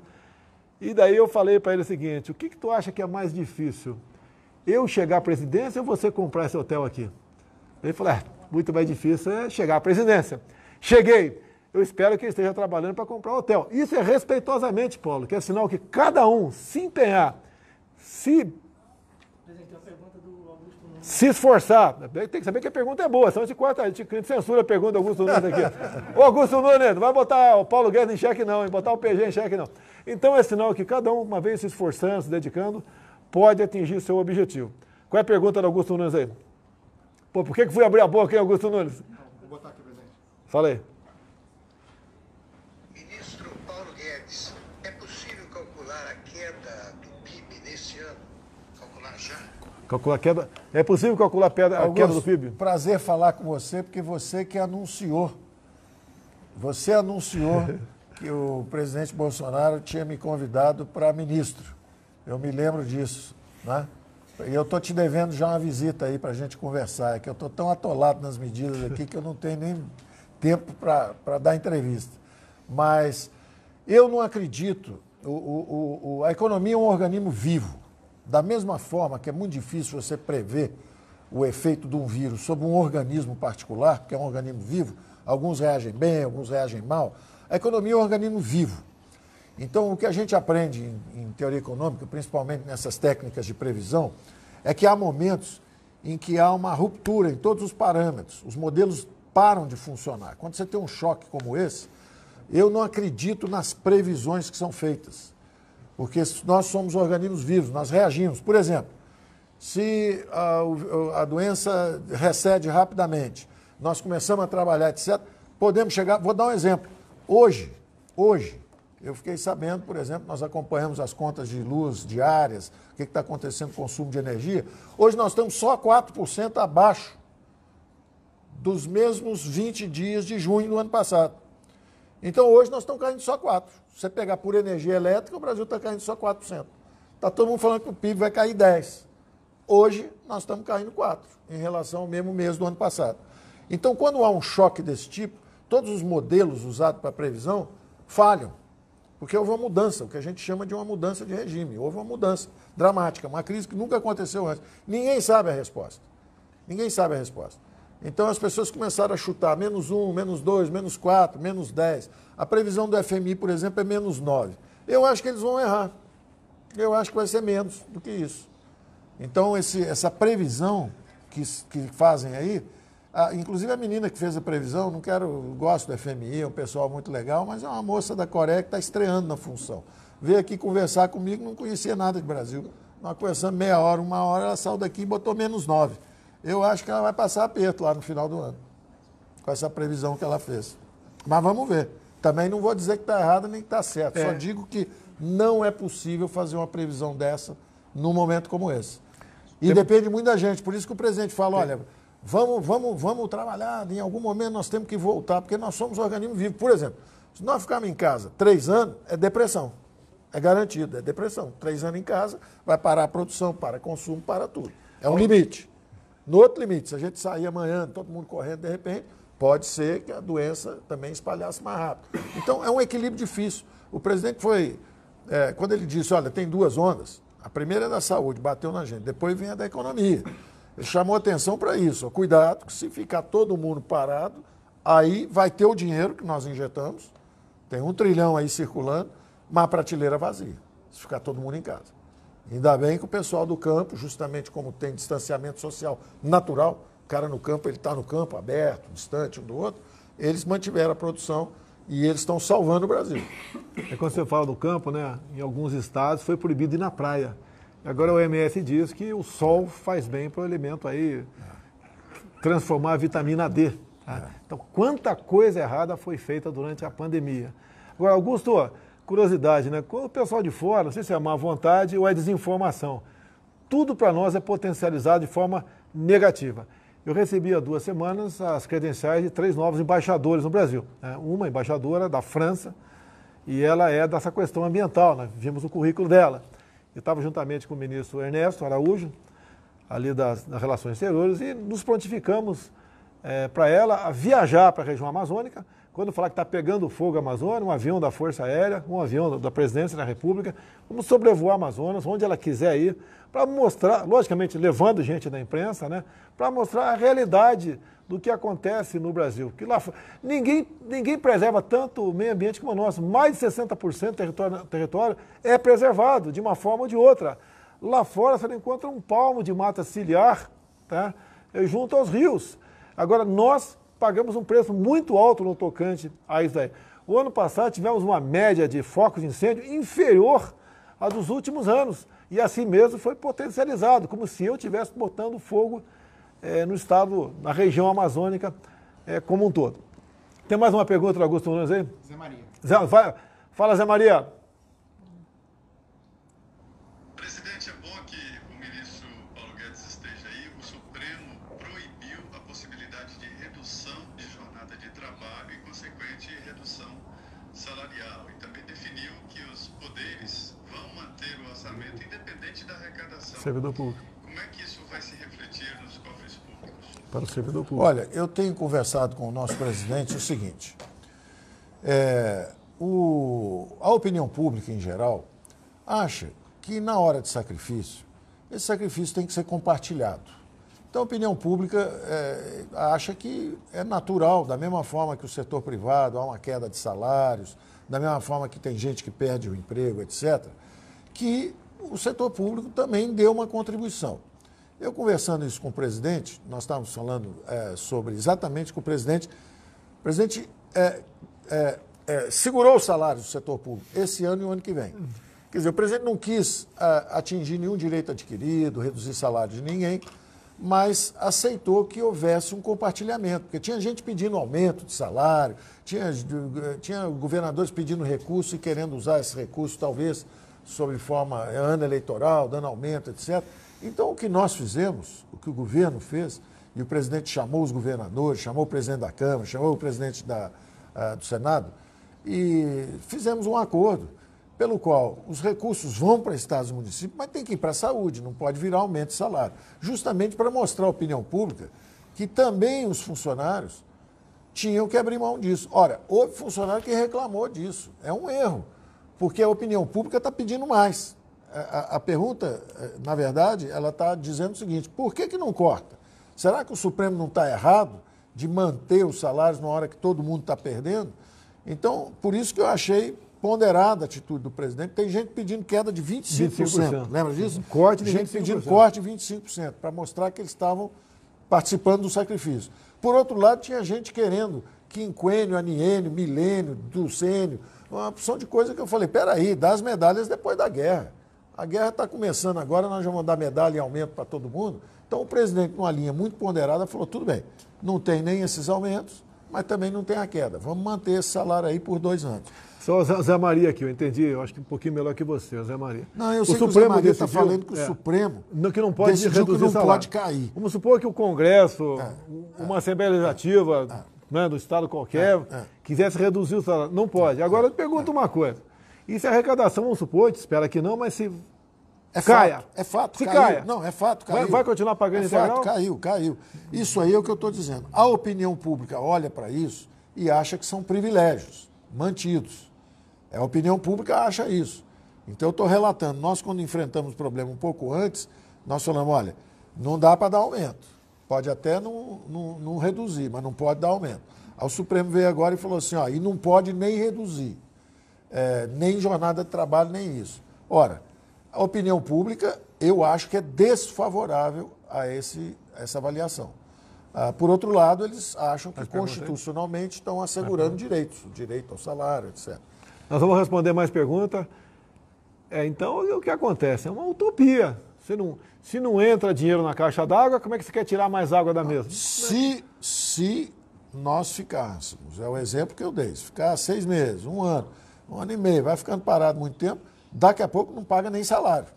E daí eu falei para ele o seguinte, o que, que tu acha que é mais difícil? Eu chegar à presidência ou você comprar esse hotel aqui? Ele falou, é, muito mais difícil é chegar à presidência. Cheguei, eu espero que ele esteja trabalhando para comprar o hotel. Isso é respeitosamente, Paulo, que é sinal que cada um se empenhar, se. Se esforçar, tem que saber que a pergunta é boa, são de quatro, a gente censura a pergunta do Augusto Nunes aqui. Ô Augusto Nunes, não vai botar o Paulo Guedes em xeque não, hein? botar o PG em xeque não. Então é sinal que cada um, uma vez se esforçando, se dedicando, pode atingir o seu objetivo. Qual é a pergunta do Augusto Nunes aí? Pô, por que, que fui abrir a boca, hein, Augusto Nunes? Vou botar aqui presente. Fala aí. queda. É possível calcular a, pedra, a queda do PIB? Prazer falar com você, porque você que anunciou. Você anunciou que o presidente Bolsonaro tinha me convidado para ministro. Eu me lembro disso, né? E eu estou te devendo já uma visita aí para a gente conversar. É que eu estou tão atolado nas medidas aqui que eu não tenho nem tempo para dar entrevista. Mas eu não acredito. O, o, o, a economia é um organismo vivo. Da mesma forma que é muito difícil você prever o efeito de um vírus sobre um organismo particular, porque é um organismo vivo, alguns reagem bem, alguns reagem mal, a economia é um organismo vivo. Então, o que a gente aprende em, em teoria econômica, principalmente nessas técnicas de previsão, é que há momentos em que há uma ruptura em todos os parâmetros, os modelos param de funcionar. Quando você tem um choque como esse, eu não acredito nas previsões que são feitas. Porque nós somos organismos vivos, nós reagimos. Por exemplo, se a, a doença recede rapidamente, nós começamos a trabalhar, etc., podemos chegar. Vou dar um exemplo. Hoje, hoje, eu fiquei sabendo, por exemplo, nós acompanhamos as contas de luz diárias, o que está acontecendo com o consumo de energia. Hoje nós estamos só 4% abaixo dos mesmos 20 dias de junho do ano passado. Então hoje nós estamos caindo só 4%. Se você pegar por energia elétrica, o Brasil está caindo só 4%. Está todo mundo falando que o PIB vai cair 10%. Hoje nós estamos caindo 4% em relação ao mesmo mês do ano passado. Então, quando há um choque desse tipo, todos os modelos usados para previsão falham. Porque houve uma mudança, o que a gente chama de uma mudança de regime. Houve uma mudança dramática, uma crise que nunca aconteceu antes. Ninguém sabe a resposta. Ninguém sabe a resposta. Então as pessoas começaram a chutar menos um, menos dois, menos quatro, menos dez. A previsão do FMI, por exemplo, é menos nove. Eu acho que eles vão errar. Eu acho que vai ser menos do que isso. Então, esse, essa previsão que, que fazem aí, a, inclusive a menina que fez a previsão, não quero, gosto do FMI, é um pessoal muito legal, mas é uma moça da Coreia que está estreando na função. Veio aqui conversar comigo, não conhecia nada de Brasil. Nós conversamos meia hora, uma hora, ela saiu daqui e botou menos nove eu acho que ela vai passar aperto lá no final do ano, com essa previsão que ela fez. Mas vamos ver. Também não vou dizer que está errado nem que está certo. É. Só digo que não é possível fazer uma previsão dessa num momento como esse. E Tem... depende muito da gente. Por isso que o presidente fala, olha, vamos, vamos, vamos trabalhar, em algum momento nós temos que voltar, porque nós somos organismo vivo. Por exemplo, se nós ficarmos em casa três anos, é depressão. É garantido, é depressão. Três anos em casa, vai parar a produção, para consumo, para tudo. É um limite. No outro limite, se a gente sair amanhã, todo mundo correndo de repente, pode ser que a doença também espalhasse mais rápido. Então, é um equilíbrio difícil. O presidente foi, é, quando ele disse, olha, tem duas ondas, a primeira é da saúde, bateu na gente, depois vem a da economia. Ele chamou atenção para isso. Ó, cuidado, que se ficar todo mundo parado, aí vai ter o dinheiro que nós injetamos, tem um trilhão aí circulando, mas a prateleira vazia, se ficar todo mundo em casa. Ainda bem que o pessoal do campo, justamente como tem distanciamento social natural, o cara no campo, ele está no campo, aberto, distante um do outro, eles mantiveram a produção e eles estão salvando o Brasil. É quando você fala do campo, né? Em alguns estados foi proibido ir na praia. Agora o MS diz que o sol faz bem para o elemento aí transformar a vitamina D. Tá? É. Então, quanta coisa errada foi feita durante a pandemia. Agora, Augusto, curiosidade, né? O pessoal de fora, não sei se é má vontade ou é desinformação. Tudo para nós é potencializado de forma negativa. Eu recebi há duas semanas as credenciais de três novos embaixadores no Brasil. Né? Uma embaixadora da França e ela é dessa questão ambiental, Nós né? vimos o currículo dela. Eu estava juntamente com o ministro Ernesto Araújo, ali das, das Relações Exteriores, e nos prontificamos é, eh, para ela viajar para a região amazônica, quando falar que está pegando fogo a Amazônia, um avião da Força Aérea, um avião da Presidência da República, vamos sobrevoar a Amazonas, onde ela quiser ir, para mostrar, logicamente levando gente da imprensa, né, para mostrar a realidade do que acontece no Brasil. Que lá ninguém, ninguém preserva tanto o meio ambiente como o nosso. Mais de 60% do território, território é preservado, de uma forma ou de outra. Lá fora você encontra um palmo de mata ciliar, tá, é junto aos rios. Agora, nós pagamos um preço muito alto no tocante a isso daí. O ano passado tivemos uma média de focos de incêndio inferior à dos últimos anos. E assim mesmo foi potencializado, como se eu estivesse botando fogo é, no estado, na região amazônica é, como um todo. Tem mais uma pergunta do Augusto Nunes aí? Zé Maria. Zé, vai, fala, Zé Maria. Servidor público. Como é que isso vai se refletir nos cofres públicos? Para o servidor público. Olha, eu tenho conversado com o nosso presidente o seguinte. É, o, a opinião pública em geral acha que na hora de sacrifício, esse sacrifício tem que ser compartilhado. Então, a opinião pública é, acha que é natural, da mesma forma que o setor privado há uma queda de salários, da mesma forma que tem gente que perde o emprego, etc., que o setor público também deu uma contribuição. Eu conversando isso com o presidente, nós estávamos falando é, sobre exatamente com o presidente. O presidente é, é, é segurou o salário do setor público esse ano e o ano que vem. Quer dizer, o presidente não quis é, atingir nenhum direito adquirido, reduzir salário de ninguém, mas aceitou que houvesse um compartilhamento, porque tinha gente pedindo aumento de salário, tinha, eh, tinha governadores pedindo recurso e querendo usar esse recurso, talvez, sobre forma é, ano eleitoral, dando aumento, etc. Então, o que nós fizemos, o que o governo fez, e o presidente chamou os governadores, chamou o presidente da Câmara, chamou o presidente da, uh, do Senado, e fizemos um acordo pelo qual os recursos vão para estados e municípios, mas tem que ir para a saúde, não pode virar aumento de salário. Justamente para mostrar à opinião pública que também os funcionários tinham que abrir mão disso. Ora, houve funcionário que reclamou disso. É um erro porque a opinião pública está pedindo mais. A, a, pergunta, eh, na verdade, ela está dizendo o seguinte: por que, que não corta? Será que o Supremo não está errado de manter os salários na hora que todo mundo está perdendo? Então, por isso que eu achei ponderada a atitude do presidente. Tem gente pedindo queda de 25%. 25%. Lembra disso? Um corte de gente 25%. pedindo corte de 25%, para mostrar que eles estavam participando do sacrifício. Por outro lado, tinha gente querendo quinquênio, aniênio, milênio, dulcênio, uma opção de coisa que eu falei, peraí, dá as medalhas depois da guerra. A guerra está começando agora, nós vamos dar medalha e aumento para todo mundo. Então o presidente, numa linha muito ponderada, falou, tudo bem, não tem nem esses aumentos, mas também não tem a queda. Vamos manter esse salário aí por dois anos. Só o Zé Maria aqui, eu entendi, eu acho que um pouquinho melhor que você, Zé Maria. Não, eu o sei Supremo que o Zé Maria está falando que o é, Supremo não, que não pode reduzir que não salário. pode cair. Vamos supor que o Congresso, é, uma é, Assembleia Legislativa, é né, do estado qualquer, é, é. quisesse reduzir o salário. Não pode. É. Agora eu pergunto é. uma coisa. E se a arrecadação, vamos supor, espera que não, mas se é caia. Fato, é fato. Se caiu. caia. Não, é fato, caiu. Vai, vai continuar pagando é integral? Fato, caiu, caiu. Isso aí é o que eu estou dizendo. A opinião pública olha para isso e acha que são privilégios mantidos. É, a opinião pública acha isso. Então eu estou relatando, nós quando enfrentamos o problema um pouco antes, nós falamos, olha, não dá para dar aumento. Pode até não, não, não reduzir, mas não pode dar aumento. Aí o Supremo veio agora e falou assim: ó, e não pode nem reduzir, é, nem jornada de trabalho, nem isso. Ora, a opinião pública, eu acho que é desfavorável a esse, essa avaliação. Ah, por outro lado, eles acham que constitucionalmente estão assegurando direitos, o direito ao salário, etc. Nós vamos responder mais perguntas. É, então, o que acontece? É uma utopia. Você não, se não entra dinheiro na caixa d'água, como é que você quer tirar mais água da mesa? Se, se nós ficássemos, é o exemplo que eu dei, se ficar seis meses, um ano, um ano e meio, vai ficando parado muito tempo, daqui a pouco não paga nem salário.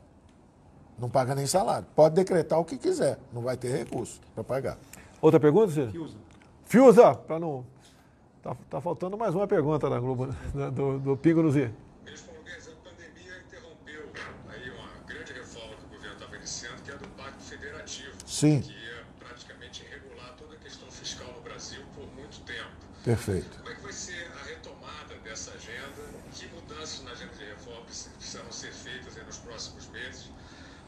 Não paga nem salário. Pode decretar o que quiser, não vai ter recurso para pagar. Outra pergunta, Ciro? Fiuza. Fiuza, para não. Tá, tá, faltando mais uma pergunta da Globo, né? do, do Pingo no Z. Sim. que ia praticamente regular toda a questão fiscal no Brasil por muito tempo. Perfeito. Como é que vai ser a retomada dessa agenda? Que mudanças na agenda de reforma precisarão ser feitas nos próximos meses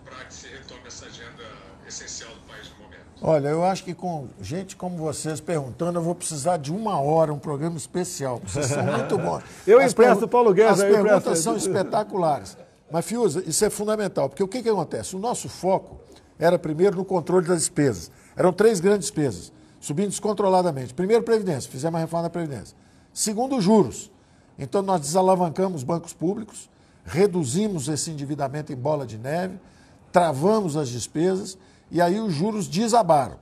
para que se retome essa agenda essencial do país no momento? Olha, eu acho que com gente como vocês perguntando, eu vou precisar de uma hora, um programa especial. Vocês são muito bons. eu as empresto, Paulo Guedes. As perguntas são espetaculares. Mas, Fiuza, isso é fundamental, porque o que, que acontece? O nosso foco era primeiro no controle das despesas. Eram três grandes despesas, subindo descontroladamente. Primeiro, Previdência, fizemos a reforma da Previdência. Segundo, juros. Então, nós desalavancamos bancos públicos, reduzimos esse endividamento em bola de neve, travamos as despesas e aí os juros desabaram.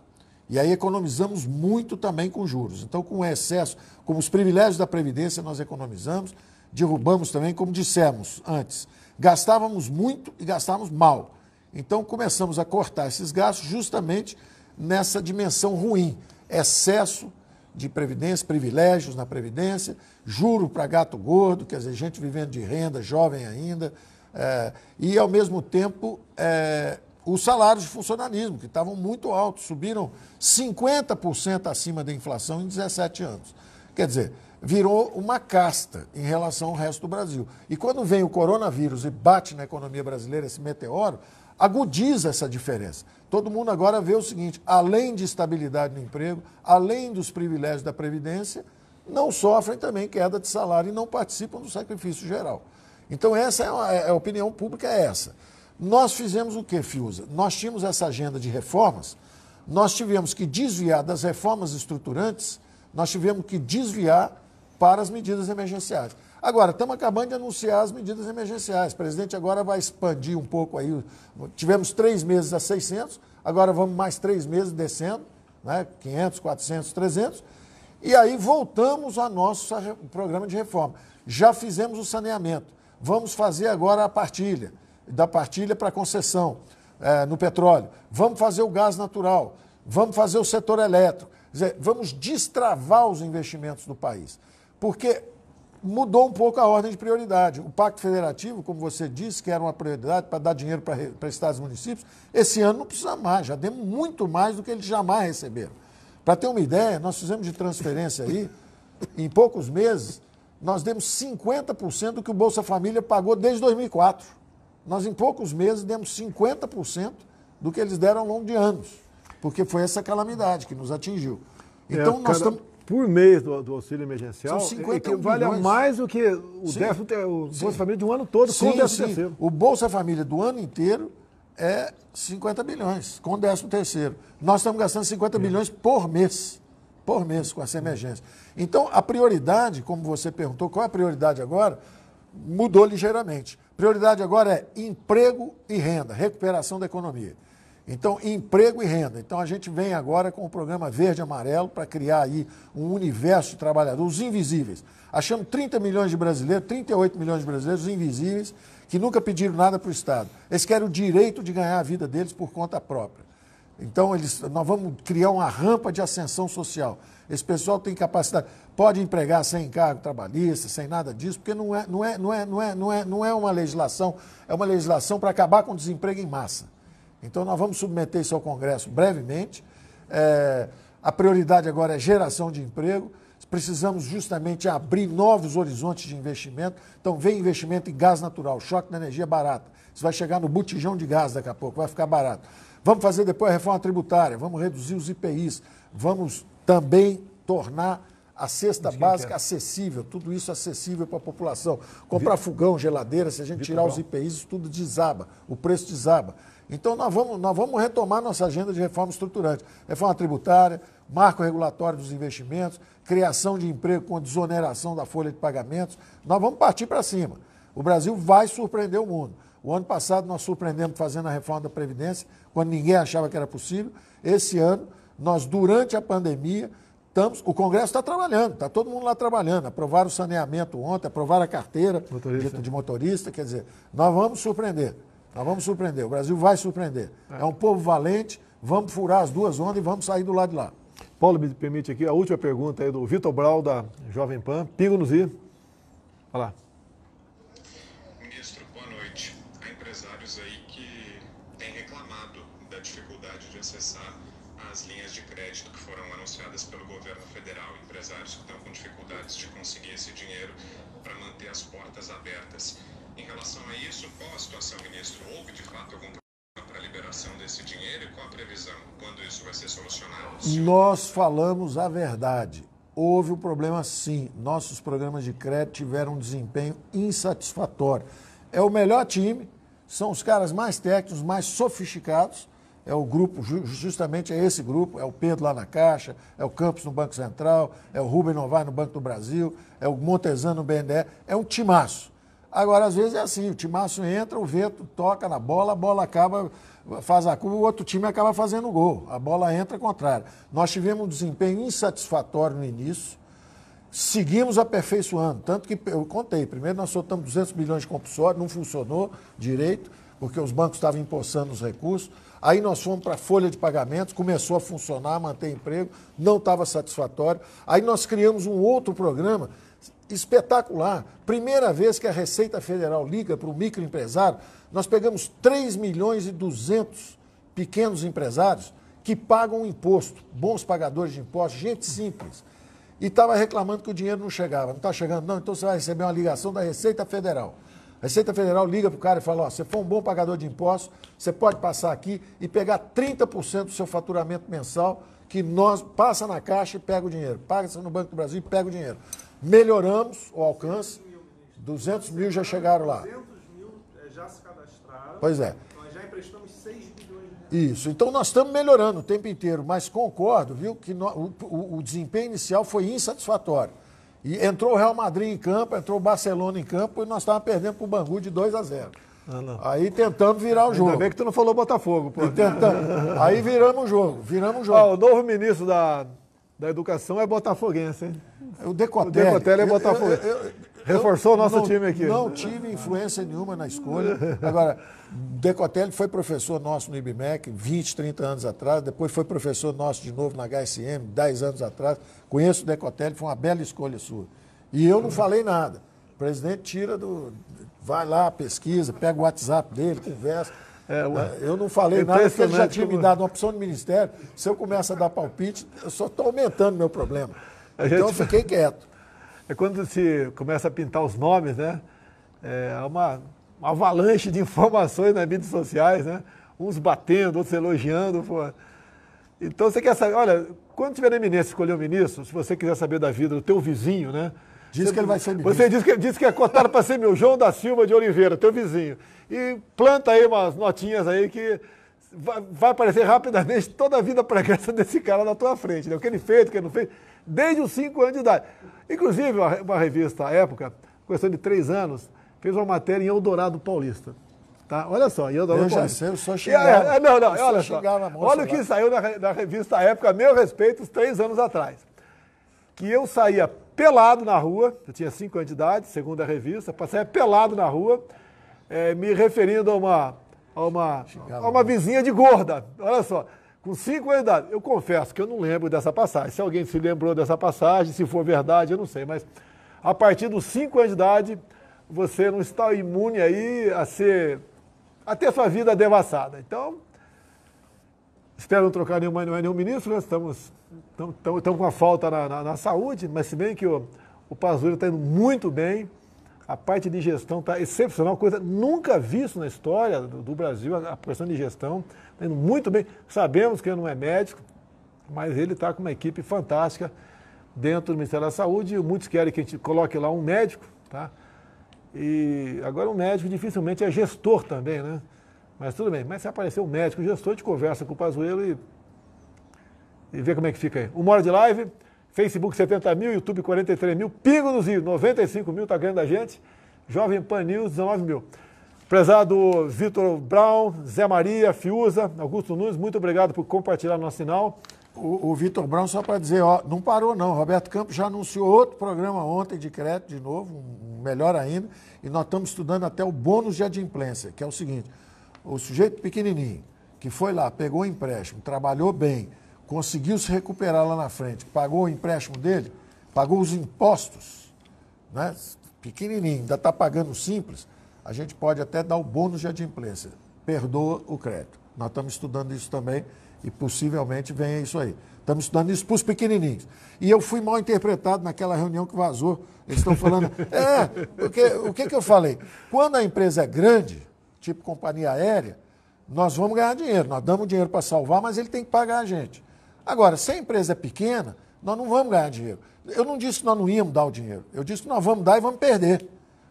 E aí economizamos muito também com juros. Então, com o excesso, com os privilégios da Previdência, nós economizamos, derrubamos também, como dissemos antes, gastávamos muito e gastávamos mal. Então começamos a cortar esses gastos justamente nessa dimensão ruim, excesso de previdência, privilégios na previdência, juro para gato gordo, quer dizer, gente vivendo de renda, jovem ainda, é, e ao mesmo tempo é, os salários de funcionalismo, que estavam muito altos, subiram 50% acima da inflação em 17 anos. Quer dizer, virou uma casta em relação ao resto do Brasil. E quando vem o coronavírus e bate na economia brasileira esse meteoro, agudiza essa diferença. Todo mundo agora vê o seguinte: além de estabilidade no emprego, além dos privilégios da Previdência, não sofrem também queda de salário e não participam do sacrifício geral. Então, essa é, é a, opinião pública é essa. Nós fizemos o que, Fiuza? Nós tínhamos essa agenda de reformas, nós tivemos que desviar das reformas estruturantes, nós tivemos que desviar para as medidas emergenciais. Agora, estamos acabando de anunciar as medidas emergenciais. O presidente agora vai expandir um pouco aí. Tivemos três meses a 600, agora vamos mais três meses descendo, né? 500, 400, 300. E aí voltamos ao nosso programa de reforma. Já fizemos o saneamento. Vamos fazer agora a partilha, da partilha para concessão é, no petróleo. Vamos fazer o gás natural. Vamos fazer o setor elétrico. Quer dizer, vamos destravar os investimentos do país. Porque mudou um pouco a ordem de prioridade. O Pacto Federativo, como você disse, que era uma prioridade para dar dinheiro para, para estados e municípios, esse ano não precisa mais, já demos muito mais do que eles jamais receberam. Para ter uma ideia, nós fizemos de transferência aí, em poucos meses, nós demos 50% do que o Bolsa Família pagou desde 2004. Nós, em poucos meses, demos 50% do que eles deram ao longo de anos, porque foi essa calamidade que nos atingiu. É, então, é, nós estamos por mês do, do auxílio emergencial São 51 vale milhões. mais do que o déficit, o Bolsa sim. Família de um ano todo sim, com o décimo terceiro. O Bolsa Família do ano inteiro é 50 bilhões com o décimo terceiro. Nós estamos gastando 50 bilhões é. por mês. Por mês com essa emergência. Então, a prioridade, como você perguntou, qual é a prioridade agora, mudou ligeiramente. Prioridade agora é emprego e renda, recuperação da economia. Então, emprego e renda. Então, a gente vem agora com o programa Verde Amarelo para criar aí um universo de trabalhadores, invisíveis. Achamos 30 milhões de brasileiros, 38 milhões de brasileiros invisíveis, que nunca pediram nada para o Estado. Eles querem o direito de ganhar a vida deles por conta própria. Então, eles, nós vamos criar uma rampa de ascensão social. Esse pessoal tem capacidade, pode empregar sem encargo trabalhista, sem nada disso, porque não é, não é, não é, não é, não é, não é uma legislação, é uma legislação para acabar com o desemprego em massa. Então, nós vamos submeter isso ao Congresso brevemente. É, a prioridade agora é geração de emprego. Precisamos justamente abrir novos horizontes de investimento. Então, vem investimento em gás natural, choque na energia barata. Isso vai chegar no botijão de gás daqui a pouco, vai ficar barato. Vamos fazer depois a reforma tributária, vamos reduzir os IPIs, vamos também tornar a cesta básica acessível, tudo isso acessível para a população. Comprar fogão, geladeira, se a gente tirar os IPIs, tudo desaba, o preço desaba. Então, nós vamos, nós vamos retomar nossa agenda de reforma estruturante. Reforma tributária, marco regulatório dos investimentos, criação de emprego com desoneração da folha de pagamentos. Nós vamos partir para cima. O Brasil vai surpreender o mundo. O ano passado nós surpreendemos fazendo a reforma da Previdência, quando ninguém achava que era possível. Esse ano, nós, durante a pandemia, estamos. O Congresso está trabalhando, está todo mundo lá trabalhando. Aprovaram o saneamento ontem, aprovaram a carteira motorista. de motorista. Quer dizer, nós vamos surpreender. Nós vamos surpreender. O Brasil vai surpreender. É, é um povo valente. Vamos furar as duas ondas e vamos sair do lado de lá. Paulo, me permite aqui a última pergunta aí do Vitor Brau, da Jovem Pan. Pingo nos i. Olha lá. Ministro, boa noite. Há empresários aí que têm reclamado da dificuldade de acessar as linhas de crédito que foram anunciadas pelo governo federal. Empresários que estão com dificuldades de conseguir esse dinheiro para manter as portas abertas. Em relação a isso, qual a situação, ministro? Houve de fato algum problema para a liberação desse dinheiro e qual a previsão? Quando isso vai ser solucionado? Nós falamos a verdade. Houve um problema sim. Nossos programas de crédito tiveram um desempenho insatisfatório. É o melhor time, são os caras mais técnicos, mais sofisticados. É o grupo, justamente é esse grupo, é o Pedro lá na Caixa, é o Campos no Banco Central, é o Rubem Novar no Banco do Brasil, é o Montezano no BNDE, é um timaço. Agora, às vezes é assim, o timaço entra, o vento toca na bola, a bola acaba, faz a curva, o outro time acaba fazendo gol. A bola entra contrária. Nós tivemos um desempenho insatisfatório no início, seguimos aperfeiçoando. Tanto que eu contei, primeiro nós soltamos 200 milhões de compulsório, não funcionou direito, porque os bancos estavam empossando os recursos. Aí nós fomos para a folha de pagamentos, começou a funcionar, manter emprego, não estava satisfatório. Aí nós criamos um outro programa espetacular. Primeira vez que a Receita Federal liga para o microempresário, nós pegamos 3 milhões e 200 pequenos empresários que pagam imposto, bons pagadores de imposto, gente simples. E estava reclamando que o dinheiro não chegava. Não está chegando, não, então você vai receber uma ligação da Receita Federal. A Receita Federal liga para o cara e fala: ó, você for um bom pagador de impostos, você pode passar aqui e pegar 30% do seu faturamento mensal, que nós passa na caixa e pega o dinheiro. Paga no Banco do Brasil e pega o dinheiro melhoramos o alcance. 200 mil já chegaram lá. 200 mil é, já se cadastraram. Pois é. Nós já emprestamos 6 milhões de reais. Isso. Então nós estamos melhorando o tempo inteiro, mas concordo, viu, que no, o, o, desempenho inicial foi insatisfatório. E entrou o Real Madrid em campo, entrou o Barcelona em campo e nós estávamos perdendo para o Bangu de 2 a 0. Ah, aí tentamos virar o jogo. Ainda bem que tu não falou Botafogo, pô. Tentamos, aí viramos o jogo, viramos o jogo. Ah, o novo ministro da da educação é botafoguense, hein? O Decotelli. O Decotelli é botafoguense. Eu, eu, eu, Reforçou o nosso não, time aqui. Não tive influência nenhuma na escolha. Agora, Decotelli foi professor nosso no IBMEC 20, 30 anos atrás. Depois foi professor nosso de novo na HSM 10 anos atrás. Conheço o Decotelli, foi uma bela escolha sua. E eu não falei nada. O presidente tira do... Vai lá, pesquisa, pega o WhatsApp dele, conversa. É, o... É, eu não falei é nada porque ele já tinha me dado uma opção de ministério. Se eu começo a dar palpite, eu só estou aumentando meu problema. A então gente... eu fiquei quieto. É quando se começa a pintar os nomes, né? É uma, uma avalanche de informações nas mídias sociais, né? Uns batendo, outros elogiando. Pô. Então você quer saber, olha, quando tiver na eminência escolher um ministro, se você quiser saber da vida do teu vizinho, né? Diz que ele vai ser ministro. Você disse que, disse que é cotado para ser meu João da Silva de Oliveira, teu vizinho. E planta aí umas notinhas aí que vai, vai aparecer rapidamente toda a vida pregressa desse cara na tua frente. Né? O que ele fez, o que ele não fez, desde os 5 anos de idade. Inclusive, uma, uma revista à época, questão de 3 anos, fez uma matéria em Eldorado Paulista. Tá? Olha só, em Eldorado eu Paulista. Eu já sei, eu só chegar. É, é, não, não, olha só. Moça, olha o que lá. saiu na, na revista à época, a meu respeito, os 3 anos atrás que eu saía pelado na rua, eu tinha cinco anos de idade, segundo a revista, passava pelado na rua, é, me referindo a uma, a, uma, a uma vizinha de gorda. Olha só, com cinco anos de idade. Eu confesso que eu não lembro dessa passagem. Se alguém se lembrou dessa passagem, se for verdade, eu não sei, mas a partir dos cinco anos de idade, você não está imune aí a ser. a ter sua vida devassada. Então, Espero não trocar é nenhum, nenhum ministro, né? estamos, estamos, tão com a falta na, na, na, saúde, mas se bem que o, o Pazuello está indo muito bem, a parte de gestão está excepcional, coisa nunca vista na história do, do Brasil, a, a questão de gestão está indo muito bem. Sabemos que ele não é médico, mas ele está com uma equipe fantástica dentro do Ministério da Saúde. Muitos querem que a gente coloque lá um médico, tá? E agora um médico dificilmente é gestor também, né? Mas tudo bem. Mas se aparecer um médico, um gestor, a gente conversa com o Pazuello e, e vê como é que fica aí. Uma hora de live, Facebook 70 mil, YouTube 43 mil, Pingo nos Rios 95 mil, tá ganhando a gente. Jovem Pan News 19 mil. Prezado Vitor Brown, Zé Maria, Fiuza, Augusto Nunes, muito obrigado por compartilhar nosso sinal. O, o Vitor Brown, só para dizer, ó, não parou não. Roberto Campos já anunciou outro programa ontem de crédito de novo, um melhor ainda, e nós estamos estudando até o bônus de adimplência, que é o seguinte: o sujeito pequenininho, que foi lá, pegou o empréstimo, trabalhou bem, conseguiu se recuperar lá na frente, pagou o empréstimo dele, pagou os impostos, né? pequenininho, ainda está pagando simples, a gente pode até dar o bônus de adimplência, perdoa o crédito. Nós estamos estudando isso também e possivelmente venha isso aí. Estamos estudando isso para os pequenininhos. E eu fui mal interpretado naquela reunião que vazou. Eles estão falando. é, porque, o que, que eu falei? Quando a empresa é grande, tipo companhia aérea, nós vamos ganhar dinheiro. Nós damos dinheiro para salvar, mas ele tem que pagar a gente. Agora, se a empresa é pequena, nós não vamos ganhar dinheiro. Eu não disse que nós não íamos dar o dinheiro. Eu disse que nós vamos dar e vamos perder.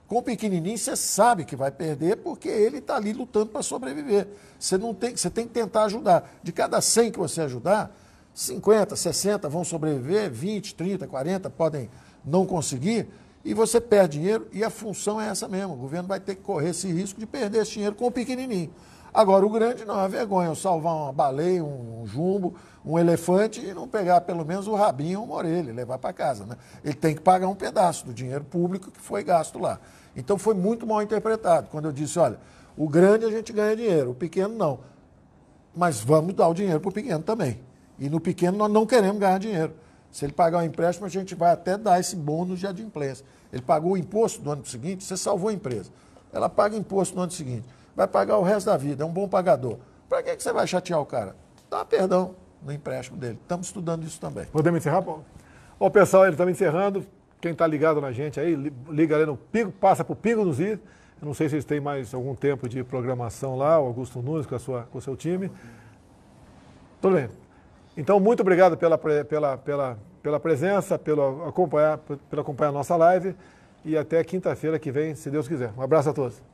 Com o pequenininho, você sabe que vai perder porque ele está ali lutando para sobreviver. Você, não tem, você tem que tentar ajudar. De cada 100 que você ajudar, 50, 60 vão sobreviver, 20, 30, 40 podem não conseguir, e você perde dinheiro e a função é essa mesmo. O governo vai ter que correr esse risco de perder esse dinheiro com o pequenininho. Agora, o grande não é vergonha salvar uma baleia, um, jumbo, um elefante e não pegar pelo menos o rabinho ou uma orelha e levar para casa. Né? Ele tem que pagar um pedaço do dinheiro público que foi gasto lá. Então foi muito mal interpretado quando eu disse: olha, o grande a gente ganha dinheiro, o pequeno não. Mas vamos dar o dinheiro para o pequeno também. E no pequeno nós não queremos ganhar dinheiro. Se ele pagar o empréstimo, a gente vai até dar esse bônus de adimplência. Ele pagou o imposto do ano seguinte, você salvou a empresa. Ela paga imposto no ano seguinte, vai pagar o resto da vida, é um bom pagador. Para que, que você vai chatear o cara? Dá perdão no empréstimo dele. Estamos estudando isso também. Podemos encerrar, Paulo? Ó, pessoal, ele está me encerrando. Quem está ligado na gente aí, liga ali no Pigo, passa para o Pigo nos ir. Eu não sei se eles têm mais algum tempo de programação lá, o Augusto Nunes com, a sua, com o seu time. Tudo bem. Então, muito obrigado pela, pela, pela, pela presença, pelo acompanhar, pelo acompanhar a nossa live e até quinta-feira que vem, se Deus quiser. Um abraço a todos.